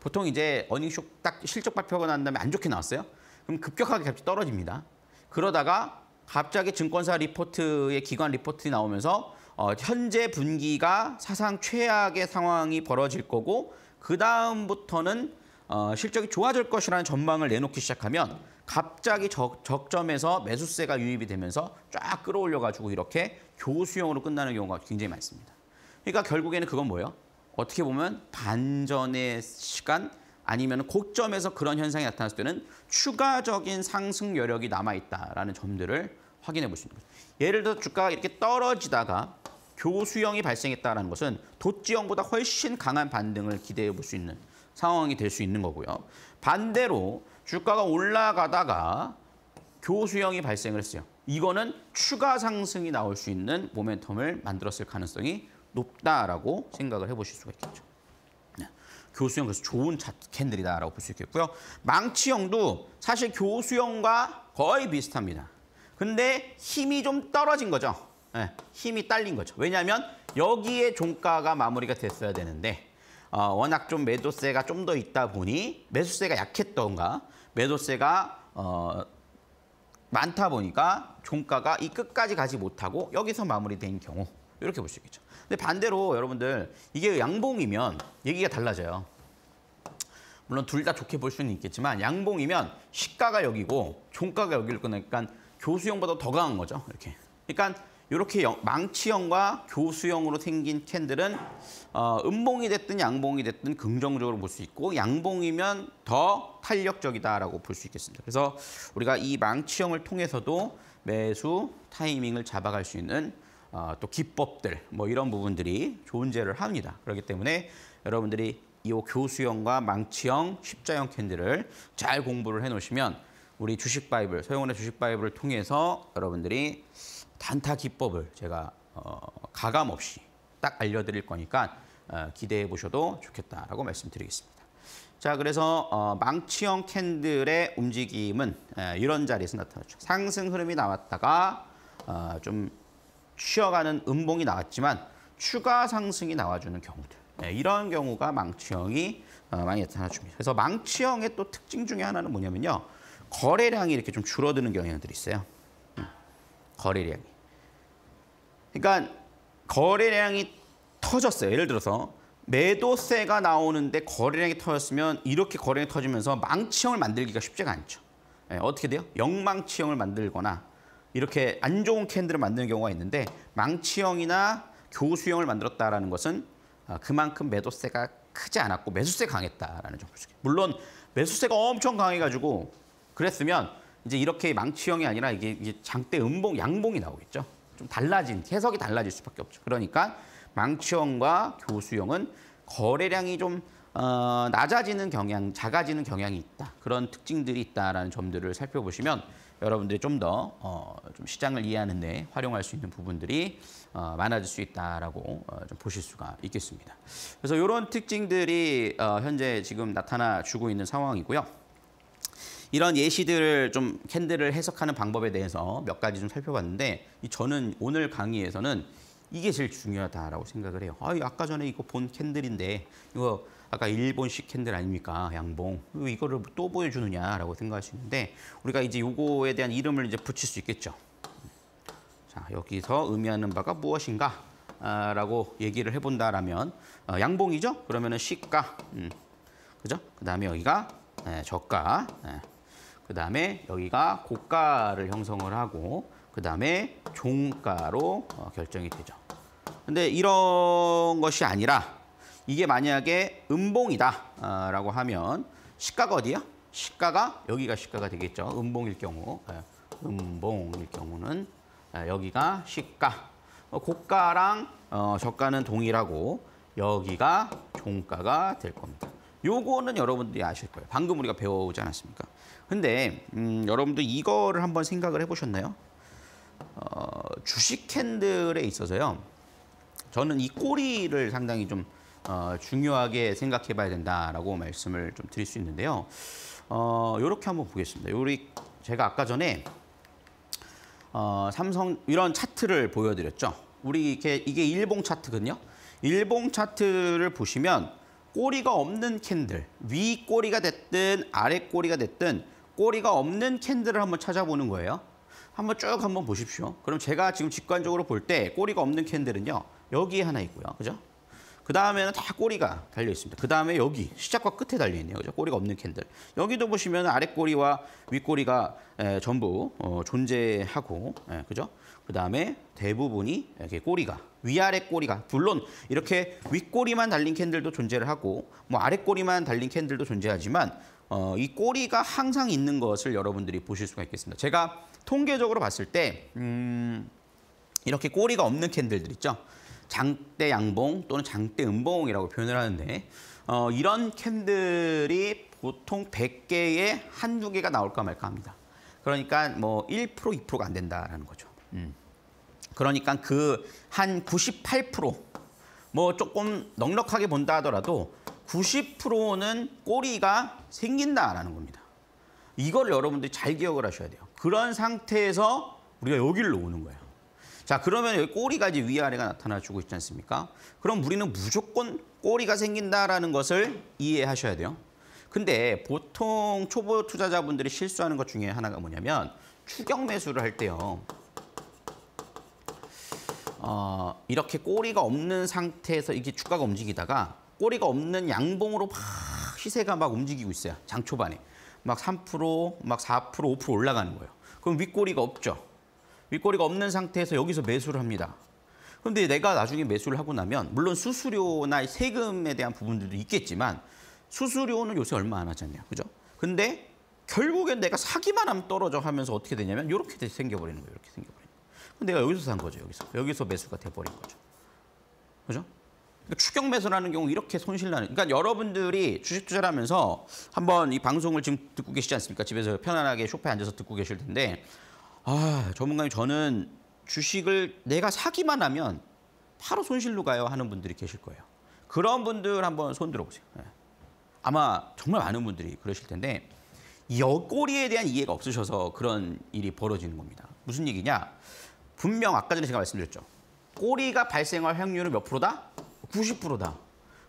[SPEAKER 1] 보통 이제 어닝 쇼크 딱 실적 발표가 난 다음에 안 좋게 나왔어요. 그럼 급격하게 갑자기 떨어집니다. 그러다가 갑자기 증권사 리포트의 기관 리포트 나오면서 어, 현재 분기가 사상 최악의 상황이 벌어질 거고 그 다음부터는 어, 실적이 좋아질 것이라는 전망을 내놓기 시작하면 갑자기 적, 점에서 매수세가 유입이 되면서 쫙 끌어올려가지고 이렇게 교수형으로 끝나는 경우가 굉장히 많습니다. 그러니까 결국에는 그건 뭐예요? 어떻게 보면 반전의 시간 아니면 고점에서 그런 현상이 나타났을 때는 추가적인 상승 여력이 남아있다라는 점들을 확인해 볼 수 있는 거죠. 예를 들어 주가가 이렇게 떨어지다가 교수형이 발생했다는 것은 도지형보다 훨씬 강한 반등을 기대해 볼 수 있는 상황이 될 수 있는 거고요. 반대로 주가가 올라가다가 교수형이 발생을 했어요. 이거는 추가 상승이 나올 수 있는 모멘텀을 만들었을 가능성이 높다라고 생각을 해보실 수가 있겠죠. 네. 교수형 그래서 좋은 캔들이다라고 볼 수 있겠고요. 망치형도 사실 교수형과 거의 비슷합니다. 근데 힘이 좀 떨어진 거죠. 예, 힘이 딸린 거죠. 왜냐하면 여기에 종가가 마무리가 됐어야 되는데 어, 워낙 좀 매도세가 좀 더 있다 보니 매수세가 약했던가 매도세가 어, 많다 보니까 종가가 이 끝까지 가지 못하고 여기서 마무리된 경우 이렇게 볼 수 있겠죠. 근데 반대로 여러분들 이게 양봉이면 얘기가 달라져요. 물론 둘 다 좋게 볼 수는 있겠지만 양봉이면 시가가 여기고 종가가 여기를 거니까 교수형보다 더 강한 거죠. 이렇게. 그러니까 이렇게 망치형과 교수형으로 생긴 캔들은 어, 음봉이 됐든 양봉이 됐든 긍정적으로 볼 수 있고 양봉이면 더 탄력적이다라고 볼 수 있겠습니다. 그래서 우리가 이 망치형을 통해서도 매수 타이밍을 잡아갈 수 있는 어, 또 기법들 뭐 이런 부분들이 존재를 합니다. 그렇기 때문에 여러분들이 이 교수형과 망치형, 십자형 캔들을 잘 공부를 해놓으시면 우리 주식 바이블, 서영원의 주식 바이블을 통해서 여러분들이 단타 기법을 제가 어, 가감 없이 딱 알려드릴 거니까 어, 기대해 보셔도 좋겠다라고 말씀드리겠습니다. 자, 그래서 어, 망치형 캔들의 움직임은 에, 이런 자리에서 나타나죠. 상승 흐름이 나왔다가 어, 좀 쉬어가는 음봉이 나왔지만 추가 상승이 나와주는 경우들. 에, 네, 이런 경우가 망치형이 어, 많이 나타나줍니다. 그래서 망치형의 또 특징 중에 하나는 뭐냐면요. 거래량이 이렇게 좀 줄어드는 경향들이 있어요. 음, 거래량이. 그러니까 거래량이 터졌어요. 예를 들어서 매도세가 나오는데 거래량이 터졌으면 이렇게 거래량이 터지면서 망치형을 만들기가 쉽지가 않죠. 네, 어떻게 돼요? 역망치형을 만들거나 이렇게 안 좋은 캔들을 만드는 경우가 있는데 망치형이나 교수형을 만들었다라는 것은 아, 그만큼 매도세가 크지 않았고 매수세 강했다라는 점 물론 매수세가 엄청 강해가지고 그랬으면 이제 이렇게 망치형이 아니라 이게 장대 음봉 양봉이 나오겠죠. 좀 달라진 해석이 달라질 수밖에 없죠. 그러니까 망치형과 교수형은 거래량이 좀 어, 낮아지는 경향, 작아지는 경향이 있다. 그런 특징들이 있다라는 점들을 살펴보시면 여러분들이 좀더 어, 시장을 이해하는 데 활용할 수 있는 부분들이 어, 많아질 수 있다라고 어, 좀 보실 수가 있겠습니다. 그래서 이런 특징들이 어, 현재 지금 나타나 주고 있는 상황이고요. 이런 예시들을 좀 캔들을 해석하는 방법에 대해서 몇 가지 좀 살펴봤는데 저는 오늘 강의에서는 이게 제일 중요하다라고 생각을 해요. 아, 아까 전에 이거 본 캔들인데 이거 아까 일본식 캔들 아닙니까? 양봉. 이거를 또 보여주느냐라고 생각할 수 있는데 우리가 이제 이거에 대한 이름을 이제 붙일 수 있겠죠. 자, 여기서 의미하는 바가 무엇인가? 아, 라고 얘기를 해본다라면 어, 양봉이죠? 그러면은 시가, 음, 그죠? 그 다음에 여기가 네, 저가, 네. 그다음에 여기가 고가를 형성을 하고 그다음에 종가로 어, 결정이 되죠. 근데 이런 것이 아니라 이게 만약에 음봉이다라고 어, 하면 시가가 어디야? 시가가 여기가 시가가 되겠죠. 음봉일 경우, 예. 음봉일 경우는 예, 여기가 시가, 어, 고가랑 저가는 동일하고 여기가 종가가 될 겁니다. 요거는 여러분들이 아실 거예요. 방금 우리가 배워오지 않았습니까? 근데 음, 여러분도 이거를 한번 생각을 해보셨나요? 어, 주식 캔들에 있어서요. 저는 이 꼬리를 상당히 좀 어, 중요하게 생각해 봐야 된다라고 말씀을 좀 드릴 수 있는데요. 어, 요렇게 한번 보겠습니다. 요리 제가 아까 전에 어, 삼성 이런 차트를 보여드렸죠. 우리 이렇게 이게 일봉 차트거든요. 일봉 차트를 보시면 꼬리가 없는 캔들, 위 꼬리가 됐든 아래 꼬리가 됐든 꼬리가 없는 캔들을 한번 찾아보는 거예요. 한번 쭉 한번 보십시오. 그럼 제가 지금 직관적으로 볼 때 꼬리가 없는 캔들은요. 여기에 하나 있고요. 그죠? 그 다음에는 다 꼬리가 달려 있습니다. 그 다음에 여기 시작과 끝에 달려 있네요. 그죠? 꼬리가 없는 캔들. 여기도 보시면 아래 꼬리와 윗 꼬리가 예, 전부 어, 존재하고, 예, 그죠? 그 다음에 대부분이 이렇게 꼬리가 위아래 꼬리가 물론 이렇게 윗꼬리만 달린 캔들도 존재를 하고 뭐 아래 꼬리만 달린 캔들도 존재하지만 어, 이 꼬리가 항상 있는 것을 여러분들이 보실 수가 있겠습니다. 제가 통계적으로 봤을 때 음, 이렇게 꼬리가 없는 캔들들 있죠. 장대 양봉 또는 장대 음봉이라고 표현을 하는데 어, 이런 캔들이 보통 100개에 한두 개가 나올까 말까 합니다. 그러니까 뭐 1%, 2%가 안된다는 거죠. 음. 그러니까 그 한 98%뭐 조금 넉넉하게 본다 하더라도 90%는 꼬리가 생긴다라는 겁니다. 이걸 여러분들이 잘 기억을 하셔야 돼요. 그런 상태에서 우리가 여기를놓는 거예요. 자, 그러면 여기 꼬리가 이제 위아래가 나타나주고 있지 않습니까? 그럼 우리는 무조건 꼬리가 생긴다라는 것을 이해하셔야 돼요. 근데 보통 초보 투자자분들이 실수하는 것 중에 하나가 뭐냐면 추격 매수를 할 때요. 어, 이렇게 꼬리가 없는 상태에서 이게 주가가 움직이다가 꼬리가 없는 양봉으로 막 시세가 막 움직이고 있어요. 장 초반에. 막 3%, 막 4%, 5% 올라가는 거예요. 그럼 윗꼬리가 없죠. 윗꼬리가 없는 상태에서 여기서 매수를 합니다. 그런데 내가 나중에 매수를 하고 나면 물론 수수료나 세금에 대한 부분들도 있겠지만 수수료는 요새 얼마 안 하잖아요. 그죠? 근데 결국엔 내가 사기만 하면 떨어져 하면서 어떻게 되냐면 이렇게 생겨버리는 거예요. 이렇게 생겨버리는 거예요. 내가 여기서 산 거죠. 여기서. 여기서 매수가 돼버린 거죠. 그죠? 그러니까 추격 매수라는 경우 이렇게 손실 나는. 그러니까 여러분들이 주식 투자를 하면서 한번 이 방송을 지금 듣고 계시지 않습니까? 집에서 편안하게 쇼파에 앉아서 듣고 계실 텐데 아 전문가님 저는 주식을 내가 사기만 하면 바로 손실로 가요 하는 분들이 계실 거예요. 그런 분들 한번 손 들어보세요. 예. 아마 정말 많은 분들이 그러실 텐데 여꼬리에 대한 이해가 없으셔서 그런 일이 벌어지는 겁니다. 무슨 얘기냐? 분명 아까 전에 제가 말씀드렸죠. 꼬리가 발생할 확률은 몇 프로다? 90%다.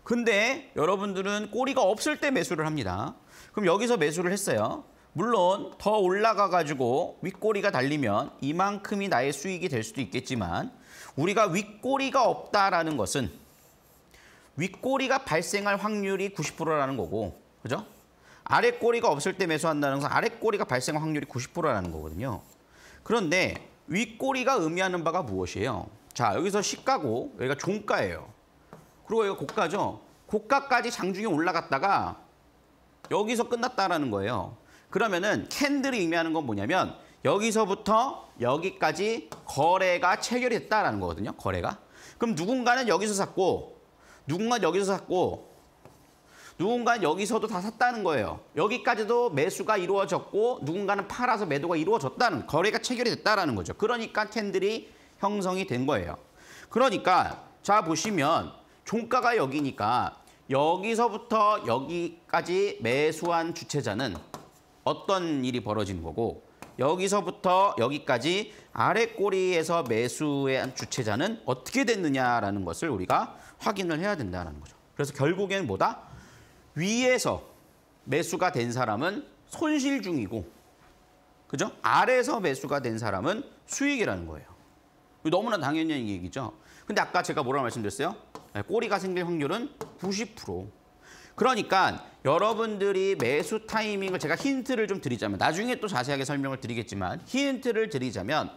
[SPEAKER 1] 근데 여러분들은 꼬리가 없을 때 매수를 합니다. 그럼 여기서 매수를 했어요. 물론 더 올라가가지고 윗꼬리가 달리면 이만큼이 나의 수익이 될 수도 있겠지만 우리가 윗꼬리가 없다라는 것은 윗꼬리가 발생할 확률이 90%라는 거고 그죠? 아랫꼬리가 없을 때 매수한다는 것은 아랫꼬리가 발생할 확률이 90%라는 거거든요. 그런데 윗꼬리가 의미하는 바가 무엇이에요? 자 여기서 시가고 여기가 종가예요. 그리고 이거 고가죠. 고가까지 장중에 올라갔다가 여기서 끝났다라는 거예요. 그러면은 캔들이 의미하는 건 뭐냐면 여기서부터 여기까지 거래가 체결이 됐다라는 거거든요. 거래가. 그럼 누군가는 여기서 샀고 누군가는 여기서 샀고 누군가는 여기서도 다 샀다는 거예요. 여기까지도 매수가 이루어졌고 누군가는 팔아서 매도가 이루어졌다는 거래가 체결이 됐다라는 거죠. 그러니까 캔들이 형성이 된 거예요. 그러니까 자 보시면 종가가 여기니까 여기서부터 여기까지 매수한 주체자는 어떤 일이 벌어진 거고 여기서부터 여기까지 아래 꼬리에서 매수한 주체자는 어떻게 됐느냐라는 것을 우리가 확인을 해야 된다는 거죠. 그래서 결국엔 뭐다? 위에서 매수가 된 사람은 손실 중이고 그죠? 아래에서 매수가 된 사람은 수익이라는 거예요. 너무나 당연한 얘기죠. 근데 아까 제가 뭐라고 말씀드렸어요? 네, 꼬리가 생길 확률은 90%. 그러니까 여러분들이 매수 타이밍을 제가 힌트를 좀 드리자면 나중에 또 자세하게 설명을 드리겠지만 힌트를 드리자면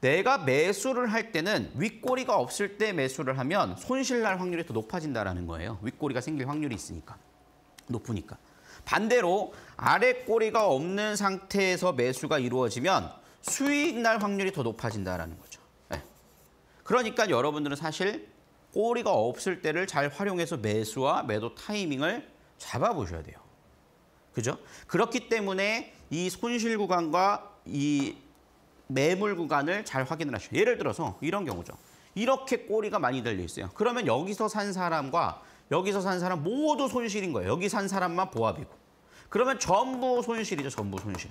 [SPEAKER 1] 내가 매수를 할 때는 윗꼬리가 없을 때 매수를 하면 손실 날 확률이 더 높아진다라는 거예요. 윗꼬리가 생길 확률이 있으니까. 높으니까. 반대로 아래 꼬리가 없는 상태에서 매수가 이루어지면 수익 날 확률이 더 높아진다라는 거죠. 네. 그러니까 여러분들은 사실 꼬리가 없을 때를 잘 활용해서 매수와 매도 타이밍을 잡아보셔야 돼요. 그죠? 그렇기 때문에 이 손실 구간과 이 매물 구간을 잘 확인을 하셔요. 예를 들어서 이런 경우죠. 이렇게 꼬리가 많이 달려 있어요. 그러면 여기서 산 사람과 여기서 산 사람 모두 손실인 거예요. 여기 산 사람만 보합이고. 그러면 전부 손실이죠. 전부 손실.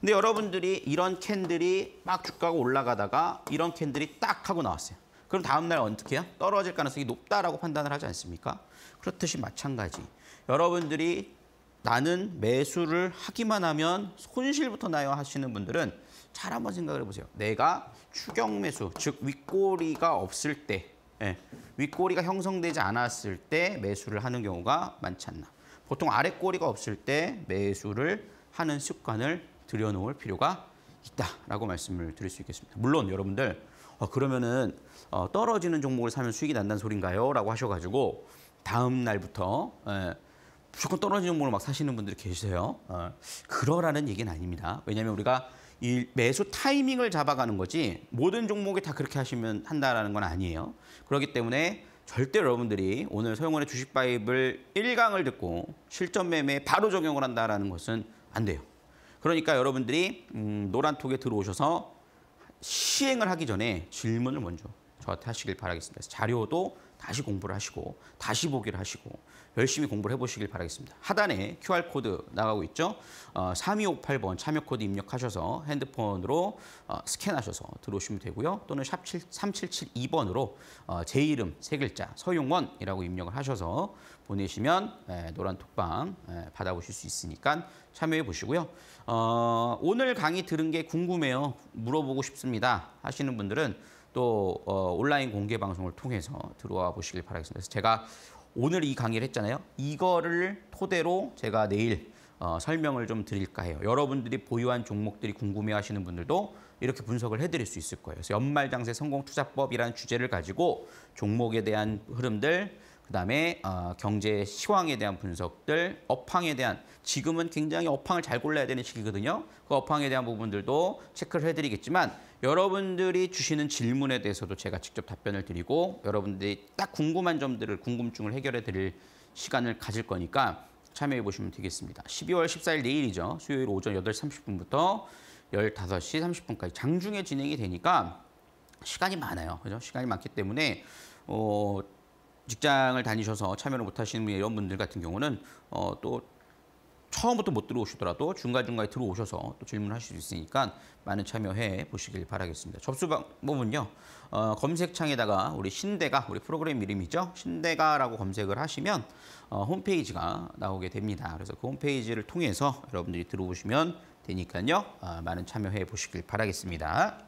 [SPEAKER 1] 근데 여러분들이 이런 캔들이 막 주가가 올라가다가 이런 캔들이 딱 하고 나왔어요. 그럼 다음 날 어떻게 해요? 떨어질 가능성이 높다라고 판단을 하지 않습니까? 그렇듯이 마찬가지. 여러분들이 나는 매수를 하기만 하면 손실부터 나요 하시는 분들은 잘 한번 생각을 해보세요. 내가 추경 매수, 즉 윗꼬리가 없을 때, 예, 윗꼬리가 형성되지 않았을 때 매수를 하는 경우가 많지 않나. 보통 아랫꼬리가 없을 때 매수를 하는 습관을 들여놓을 필요가 있다라고 말씀을 드릴 수 있겠습니다. 물론 여러분들 어, 그러면은 어, 떨어지는 종목을 사면 수익이 난다는 소린가요? 라고 하셔가지고 다음 날부터 예, 무조건 떨어지는 종목을 막 사시는 분들이 계세요. 어, 그러라는 얘기는 아닙니다. 왜냐하면 우리가 이 매수 타이밍을 잡아가는 거지 모든 종목이 다 그렇게 하시면 한다라건 아니에요. 그렇기 때문에 절대 여러분들이 오늘 서영원의 주식 바이블 1강을 듣고 실전 매매 바로 적용을 한다라 것은 안 돼요. 그러니까 여러분들이 음, 노란톡에 들어오셔서 시행을 하기 전에 질문을 먼저 저한테 하시길 바라겠습니다. 자료도 다시 공부를 하시고 다시 보기를 하시고 열심히 공부를 해보시길 바라겠습니다. 하단에 QR코드 나가고 있죠. 어, 3258번 참여 코드 입력하셔서 핸드폰으로 어, 스캔하셔서 들어오시면 되고요. 또는 샵 7, 3772번으로 어, 제 이름 세 글자 서용원이라고 입력을 하셔서 보내시면 에, 예, 노란 톡방 에, 예, 받아보실 수 있으니까 참여해 보시고요. 어, 오늘 강의 들은 게 궁금해요. 물어보고 싶습니다. 하시는 분들은 또 어, 온라인 공개 방송을 통해서 들어와 보시길 바라겠습니다. 그래서 제가 오늘 이 강의를 했잖아요. 이거를 토대로 제가 내일 어, 설명을 좀 드릴까 해요. 여러분들이 보유한 종목들이 궁금해하시는 분들도 이렇게 분석을 해드릴 수 있을 거예요. 그래서 연말장세 성공투자법이라는 주제를 가지고 종목에 대한 흐름들, 그다음에 어, 경제 시황에 대한 분석들, 업황에 대한 지금은 굉장히 업황을 잘 골라야 되는 시기거든요. 그 업황에 대한 부분들도 체크를 해드리겠지만 여러분들이 주시는 질문에 대해서도 제가 직접 답변을 드리고 여러분들이 딱 궁금한 점들을 궁금증을 해결해 드릴 시간을 가질 거니까 참여해 보시면 되겠습니다. 12월 14일 내일이죠. 수요일 오전 8시 30분부터 15시 30분까지 장중에 진행이 되니까 시간이 많아요. 그죠? 시간이 많기 때문에 어, 직장을 다니셔서 참여를 못하시는 이런 분들 같은 경우는 어, 또 처음부터 못 들어오시더라도 중간중간에 들어오셔서 또 질문하실 수 있으니까 많은 참여해 보시길 바라겠습니다. 접수 방법은요. 어, 검색창에다가 우리 신대가, 우리 프로그램 이름이죠. 신대가라고 검색을 하시면 어, 홈페이지가 나오게 됩니다. 그래서 그 홈페이지를 통해서 여러분들이 들어오시면 되니까요. 어, 많은 참여해 보시길 바라겠습니다.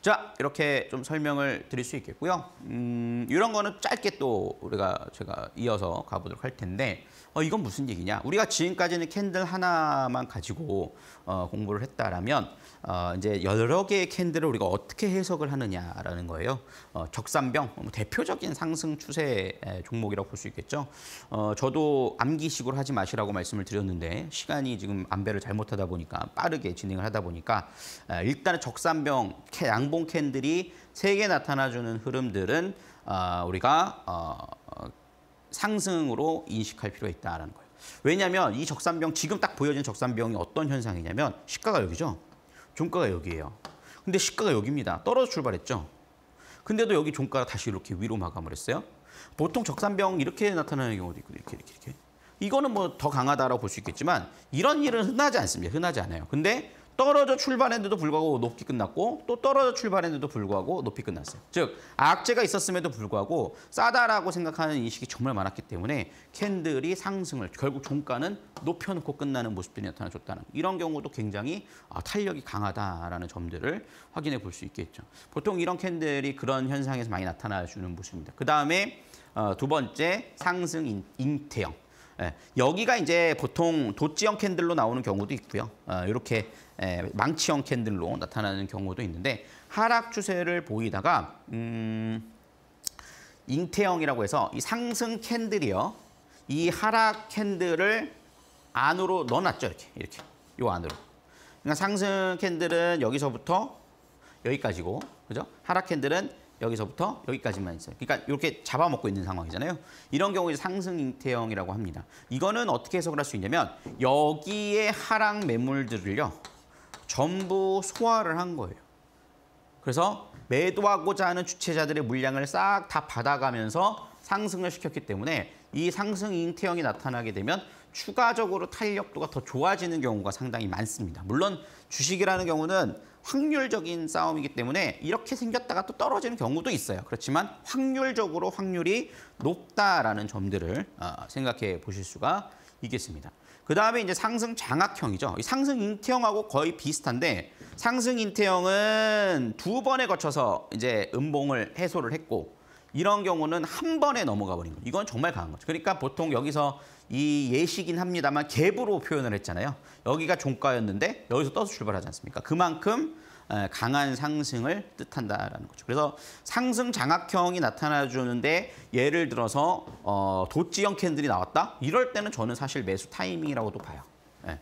[SPEAKER 1] 자 이렇게 좀 설명을 드릴 수 있겠고요. 음, 이런 거는 짧게 또 우리가 제가 이어서 가보도록 할 텐데 어, 이건 무슨 얘기냐? 우리가 지금까지는 캔들 하나만 가지고 어, 공부를 했다라면 어, 이제 여러 개의 캔들을 우리가 어떻게 해석을 하느냐라는 거예요. 어, 적산병 뭐 대표적인 상승 추세 종목이라고 볼 수 있겠죠. 어, 저도 암기식으로 하지 마시라고 말씀을 드렸는데 시간이 지금 안배를 잘못하다 보니까 빠르게 진행을 하다 보니까 일단은 적산병 양봉 캔들이 세 개 나타나주는 흐름들은 어, 우리가 어, 상승으로 인식할 필요가 있다는 라 거예요. 왜냐하면 이 적산병 지금 딱 보여진 적산병이 어떤 현상이냐면 시가가 여기죠. 종가가 여기예요. 근데 시가가 여기입니다. 떨어져 출발했죠. 근데도 여기 종가가 다시 이렇게 위로 마감을 했어요. 보통 적산병 이렇게 나타나는 경우도 있고 이렇게 이렇게 이렇게. 이거는 뭐 더 강하다라고 볼 수 있겠지만 이런 일은 흔하지 않습니다. 흔하지 않아요. 근데 떨어져 출발했는데도 불구하고 높이 끝났고 또 떨어져 출발했는데도 불구하고 높이 끝났어요. 즉 악재가 있었음에도 불구하고 싸다라고 생각하는 인식이 정말 많았기 때문에 캔들이 상승을 결국 종가는 높여놓고 끝나는 모습들이 나타나줬다는 이런 경우도 굉장히 아, 탄력이 강하다라는 점들을 확인해 볼 수 있겠죠. 보통 이런 캔들이 그런 현상에서 많이 나타나주는 모습입니다. 그다음에 어, 두 번째 상승 잉태형. 예, 여기가 이제 보통 도지형 캔들로 나오는 경우도 있고요. 어, 이렇게 예, 망치형 캔들로 나타나는 경우도 있는데 하락 추세를 보이다가 음, 잉태형이라고 해서 이 상승 캔들이요. 이 하락 캔들을 안으로 넣어놨죠. 이렇게. 이렇게. 요 안으로. 그러니까 상승 캔들은 여기서부터 여기까지고. 그죠? 하락 캔들은 여기서부터 여기까지만 있어요. 그러니까 이렇게 잡아먹고 있는 상황이잖아요. 이런 경우에 상승 잉태형이라고 합니다. 이거는 어떻게 해석을 할 수 있냐면 여기에 하락 매물들을요. 전부 소화를 한 거예요. 그래서 매도하고자 하는 주체자들의 물량을 싹 다 받아가면서 상승을 시켰기 때문에 이 상승 잉태형이 나타나게 되면 추가적으로 탄력도가 더 좋아지는 경우가 상당히 많습니다. 물론 주식이라는 경우는 확률적인 싸움이기 때문에 이렇게 생겼다가 또 떨어지는 경우도 있어요. 그렇지만 확률적으로 확률이 높다라는 점들을 어, 생각해 보실 수가 있겠습니다. 그다음에 이제 상승 장악형이죠. 상승 인태형하고 거의 비슷한데 상승 인태형은 두 번에 거쳐서 이제 음봉을 해소를 했고 이런 경우는 한 번에 넘어가 버린 거예요. 이건 정말 강한 거죠. 그러니까 보통 여기서 이 예시긴 합니다만 갭으로 표현을 했잖아요. 여기가 종가였는데 여기서 떠서 출발하지 않습니까? 그만큼 강한 상승을 뜻한다라는 거죠. 그래서 상승 장악형이 나타나 주는데 예를 들어서 어, 도지형 캔들이 나왔다. 이럴 때는 저는 사실 매수 타이밍이라고도 봐요. 예.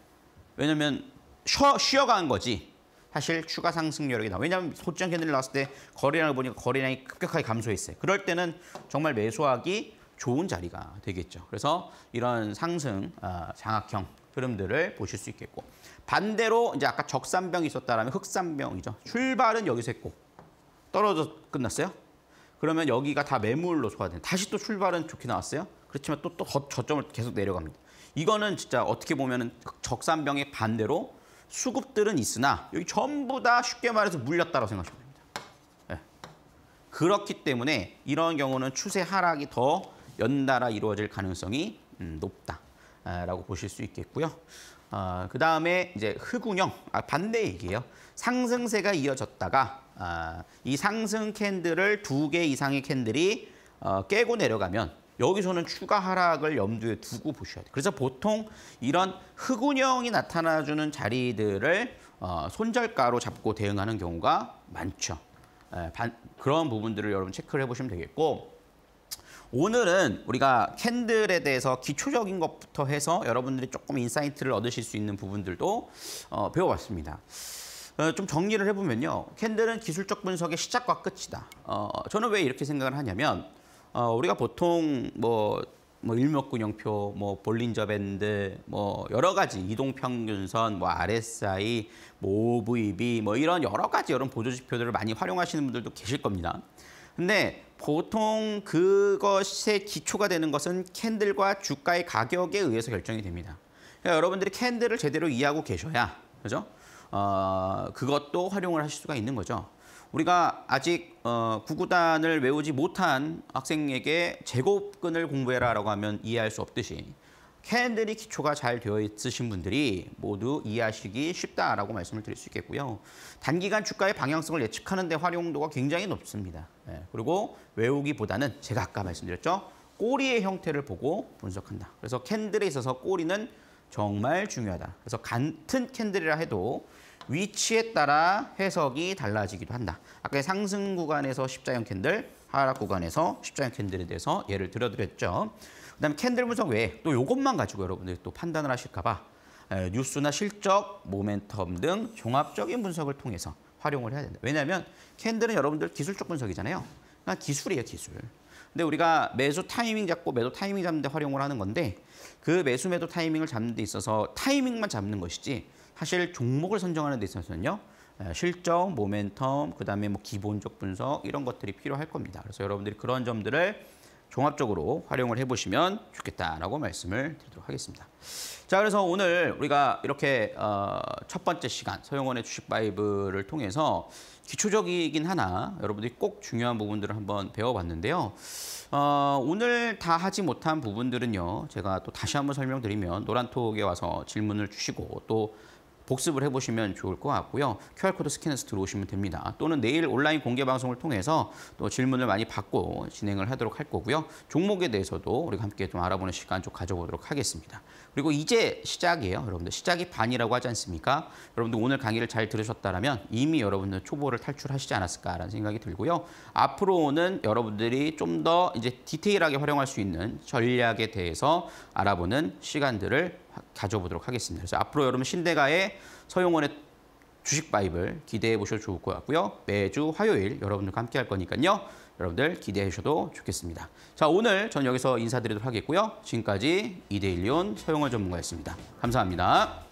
[SPEAKER 1] 왜냐면 쉬어, 쉬어간 거지. 사실 추가 상승 여력이 나. 왜냐하면 소지형 캔들이 나왔을 때 거래량을 보니까 거래량이 급격하게 감소했어요. 그럴 때는 정말 매수하기 좋은 자리가 되겠죠. 그래서 이런 상승 어, 장악형 흐름들을 보실 수 있겠고. 반대로 이제 아까 적산병이 있었다라면 흑산병이죠. 출발은 여기서 했고 떨어져 끝났어요. 그러면 여기가 다 매물로 소화된 다시 또 출발은 좋게 나왔어요. 그렇지만 또, 또 저점을 계속 내려갑니다. 이거는 진짜 어떻게 보면 적산병의 반대로 수급들은 있으나 여기 전부 다 쉽게 말해서 물렸다고 생각하시면 됩니다. 네. 그렇기 때문에 이런 경우는 추세 하락이 더 연달아 이루어질 가능성이 음, 높다라고 보실 수 있겠고요. 어, 그 다음에 이제 흑운영, 아, 반대 얘기예요. 상승세가 이어졌다가 아, 이 상승 캔들을 두 개 이상의 캔들이 어, 깨고 내려가면 여기서는 추가 하락을 염두에 두고 보셔야 돼요. 그래서 보통 이런 흑운형이 나타나주는 자리들을 어, 손절가로 잡고 대응하는 경우가 많죠. 예, 반, 그런 부분들을 여러분 체크를 해보시면 되겠고 오늘은 우리가 캔들에 대해서 기초적인 것부터 해서 여러분들이 조금 인사이트를 얻으실 수 있는 부분들도 어, 배워봤습니다. 어, 좀 정리를 해보면요. 캔들은 기술적 분석의 시작과 끝이다. 어, 저는 왜 이렇게 생각을 하냐면 어, 우리가 보통 뭐, 뭐 일목균형표, 뭐 볼린저 밴드, 뭐 여러 가지 이동평균선, 뭐 RSI, 뭐 OVB, 뭐 이런 여러 가지 여러 보조지표들을 많이 활용하시는 분들도 계실 겁니다. 근데 보통 그것의 기초가 되는 것은 캔들과 주가의 가격에 의해서 결정이 됩니다. 그러니까 여러분들이 캔들을 제대로 이해하고 계셔야 그죠? 어, 그것도 활용을 하실 수가 있는 거죠. 우리가 아직 어, 구구단을 외우지 못한 학생에게 제곱근을 공부해라라고 하면 이해할 수 없듯이 캔들이 기초가 잘 되어 있으신 분들이 모두 이해하시기 쉽다라고 말씀을 드릴 수 있겠고요. 단기간 주가의 방향성을 예측하는 데 활용도가 굉장히 높습니다. 예, 그리고 외우기보다는 제가 아까 말씀드렸죠. 꼬리의 형태를 보고 분석한다. 그래서 캔들에 있어서 꼬리는 정말 중요하다. 그래서 같은 캔들이라 해도 위치에 따라 해석이 달라지기도 한다. 아까 상승 구간에서 십자형 캔들, 하락 구간에서 십자형 캔들에 대해서 예를 들어드렸죠. 그다음에 캔들 분석 외에 또 이것만 가지고 여러분들이 또 판단을 하실까 봐 뉴스나 실적, 모멘텀 등 종합적인 분석을 통해서 활용을 해야 된다. 왜냐하면 캔들은 여러분들 기술적 분석이잖아요. 그러니까 기술이에요, 기술. 근데 우리가 매수 타이밍 잡고 매도 타이밍 잡는 데 활용을 하는 건데 그 매수 매도 타이밍을 잡는 데 있어서 타이밍만 잡는 것이지 사실 종목을 선정하는 데 있어서는요. 실적, 모멘텀, 그다음에 뭐 기본적 분석 이런 것들이 필요할 겁니다. 그래서 여러분들이 그런 점들을 종합적으로 활용을 해보시면 좋겠다라고 말씀을 드리도록 하겠습니다. 자, 그래서 오늘 우리가 이렇게 어, 첫 번째 시간 서영원의 주식 바이브를 통해서 기초적이긴 하나 여러분들이 꼭 중요한 부분들을 한번 배워봤는데요. 어, 오늘 다 하지 못한 부분들은요. 제가 또 다시 한번 설명드리면 노란톡에 와서 질문을 주시고 또 복습을 해보시면 좋을 것 같고요. QR코드 스캔해서 들어오시면 됩니다. 또는 내일 온라인 공개 방송을 통해서 또 질문을 많이 받고 진행을 하도록 할 거고요. 종목에 대해서도 우리가 함께 좀 알아보는 시간 좀 가져보도록 하겠습니다. 그리고 이제 시작이에요. 여러분들 시작이 반이라고 하지 않습니까? 여러분들 오늘 강의를 잘 들으셨다면 이미 여러분들 초보를 탈출하시지 않았을까라는 생각이 들고요. 앞으로는 여러분들이 좀 더 이제 디테일하게 활용할 수 있는 전략에 대해서 알아보는 시간들을 가져보도록 하겠습니다. 그래서 앞으로 여러분 신대가의 서용원의 주식 바이블 기대해 보셔도 좋을 것 같고요. 매주 화요일 여러분들과 함께 할 거니까요. 여러분들 기대해 주셔도 좋겠습니다. 자, 오늘 전 여기서 인사드리도록 하겠고요. 지금까지 이데일리온 서용원 전문가였습니다. 감사합니다.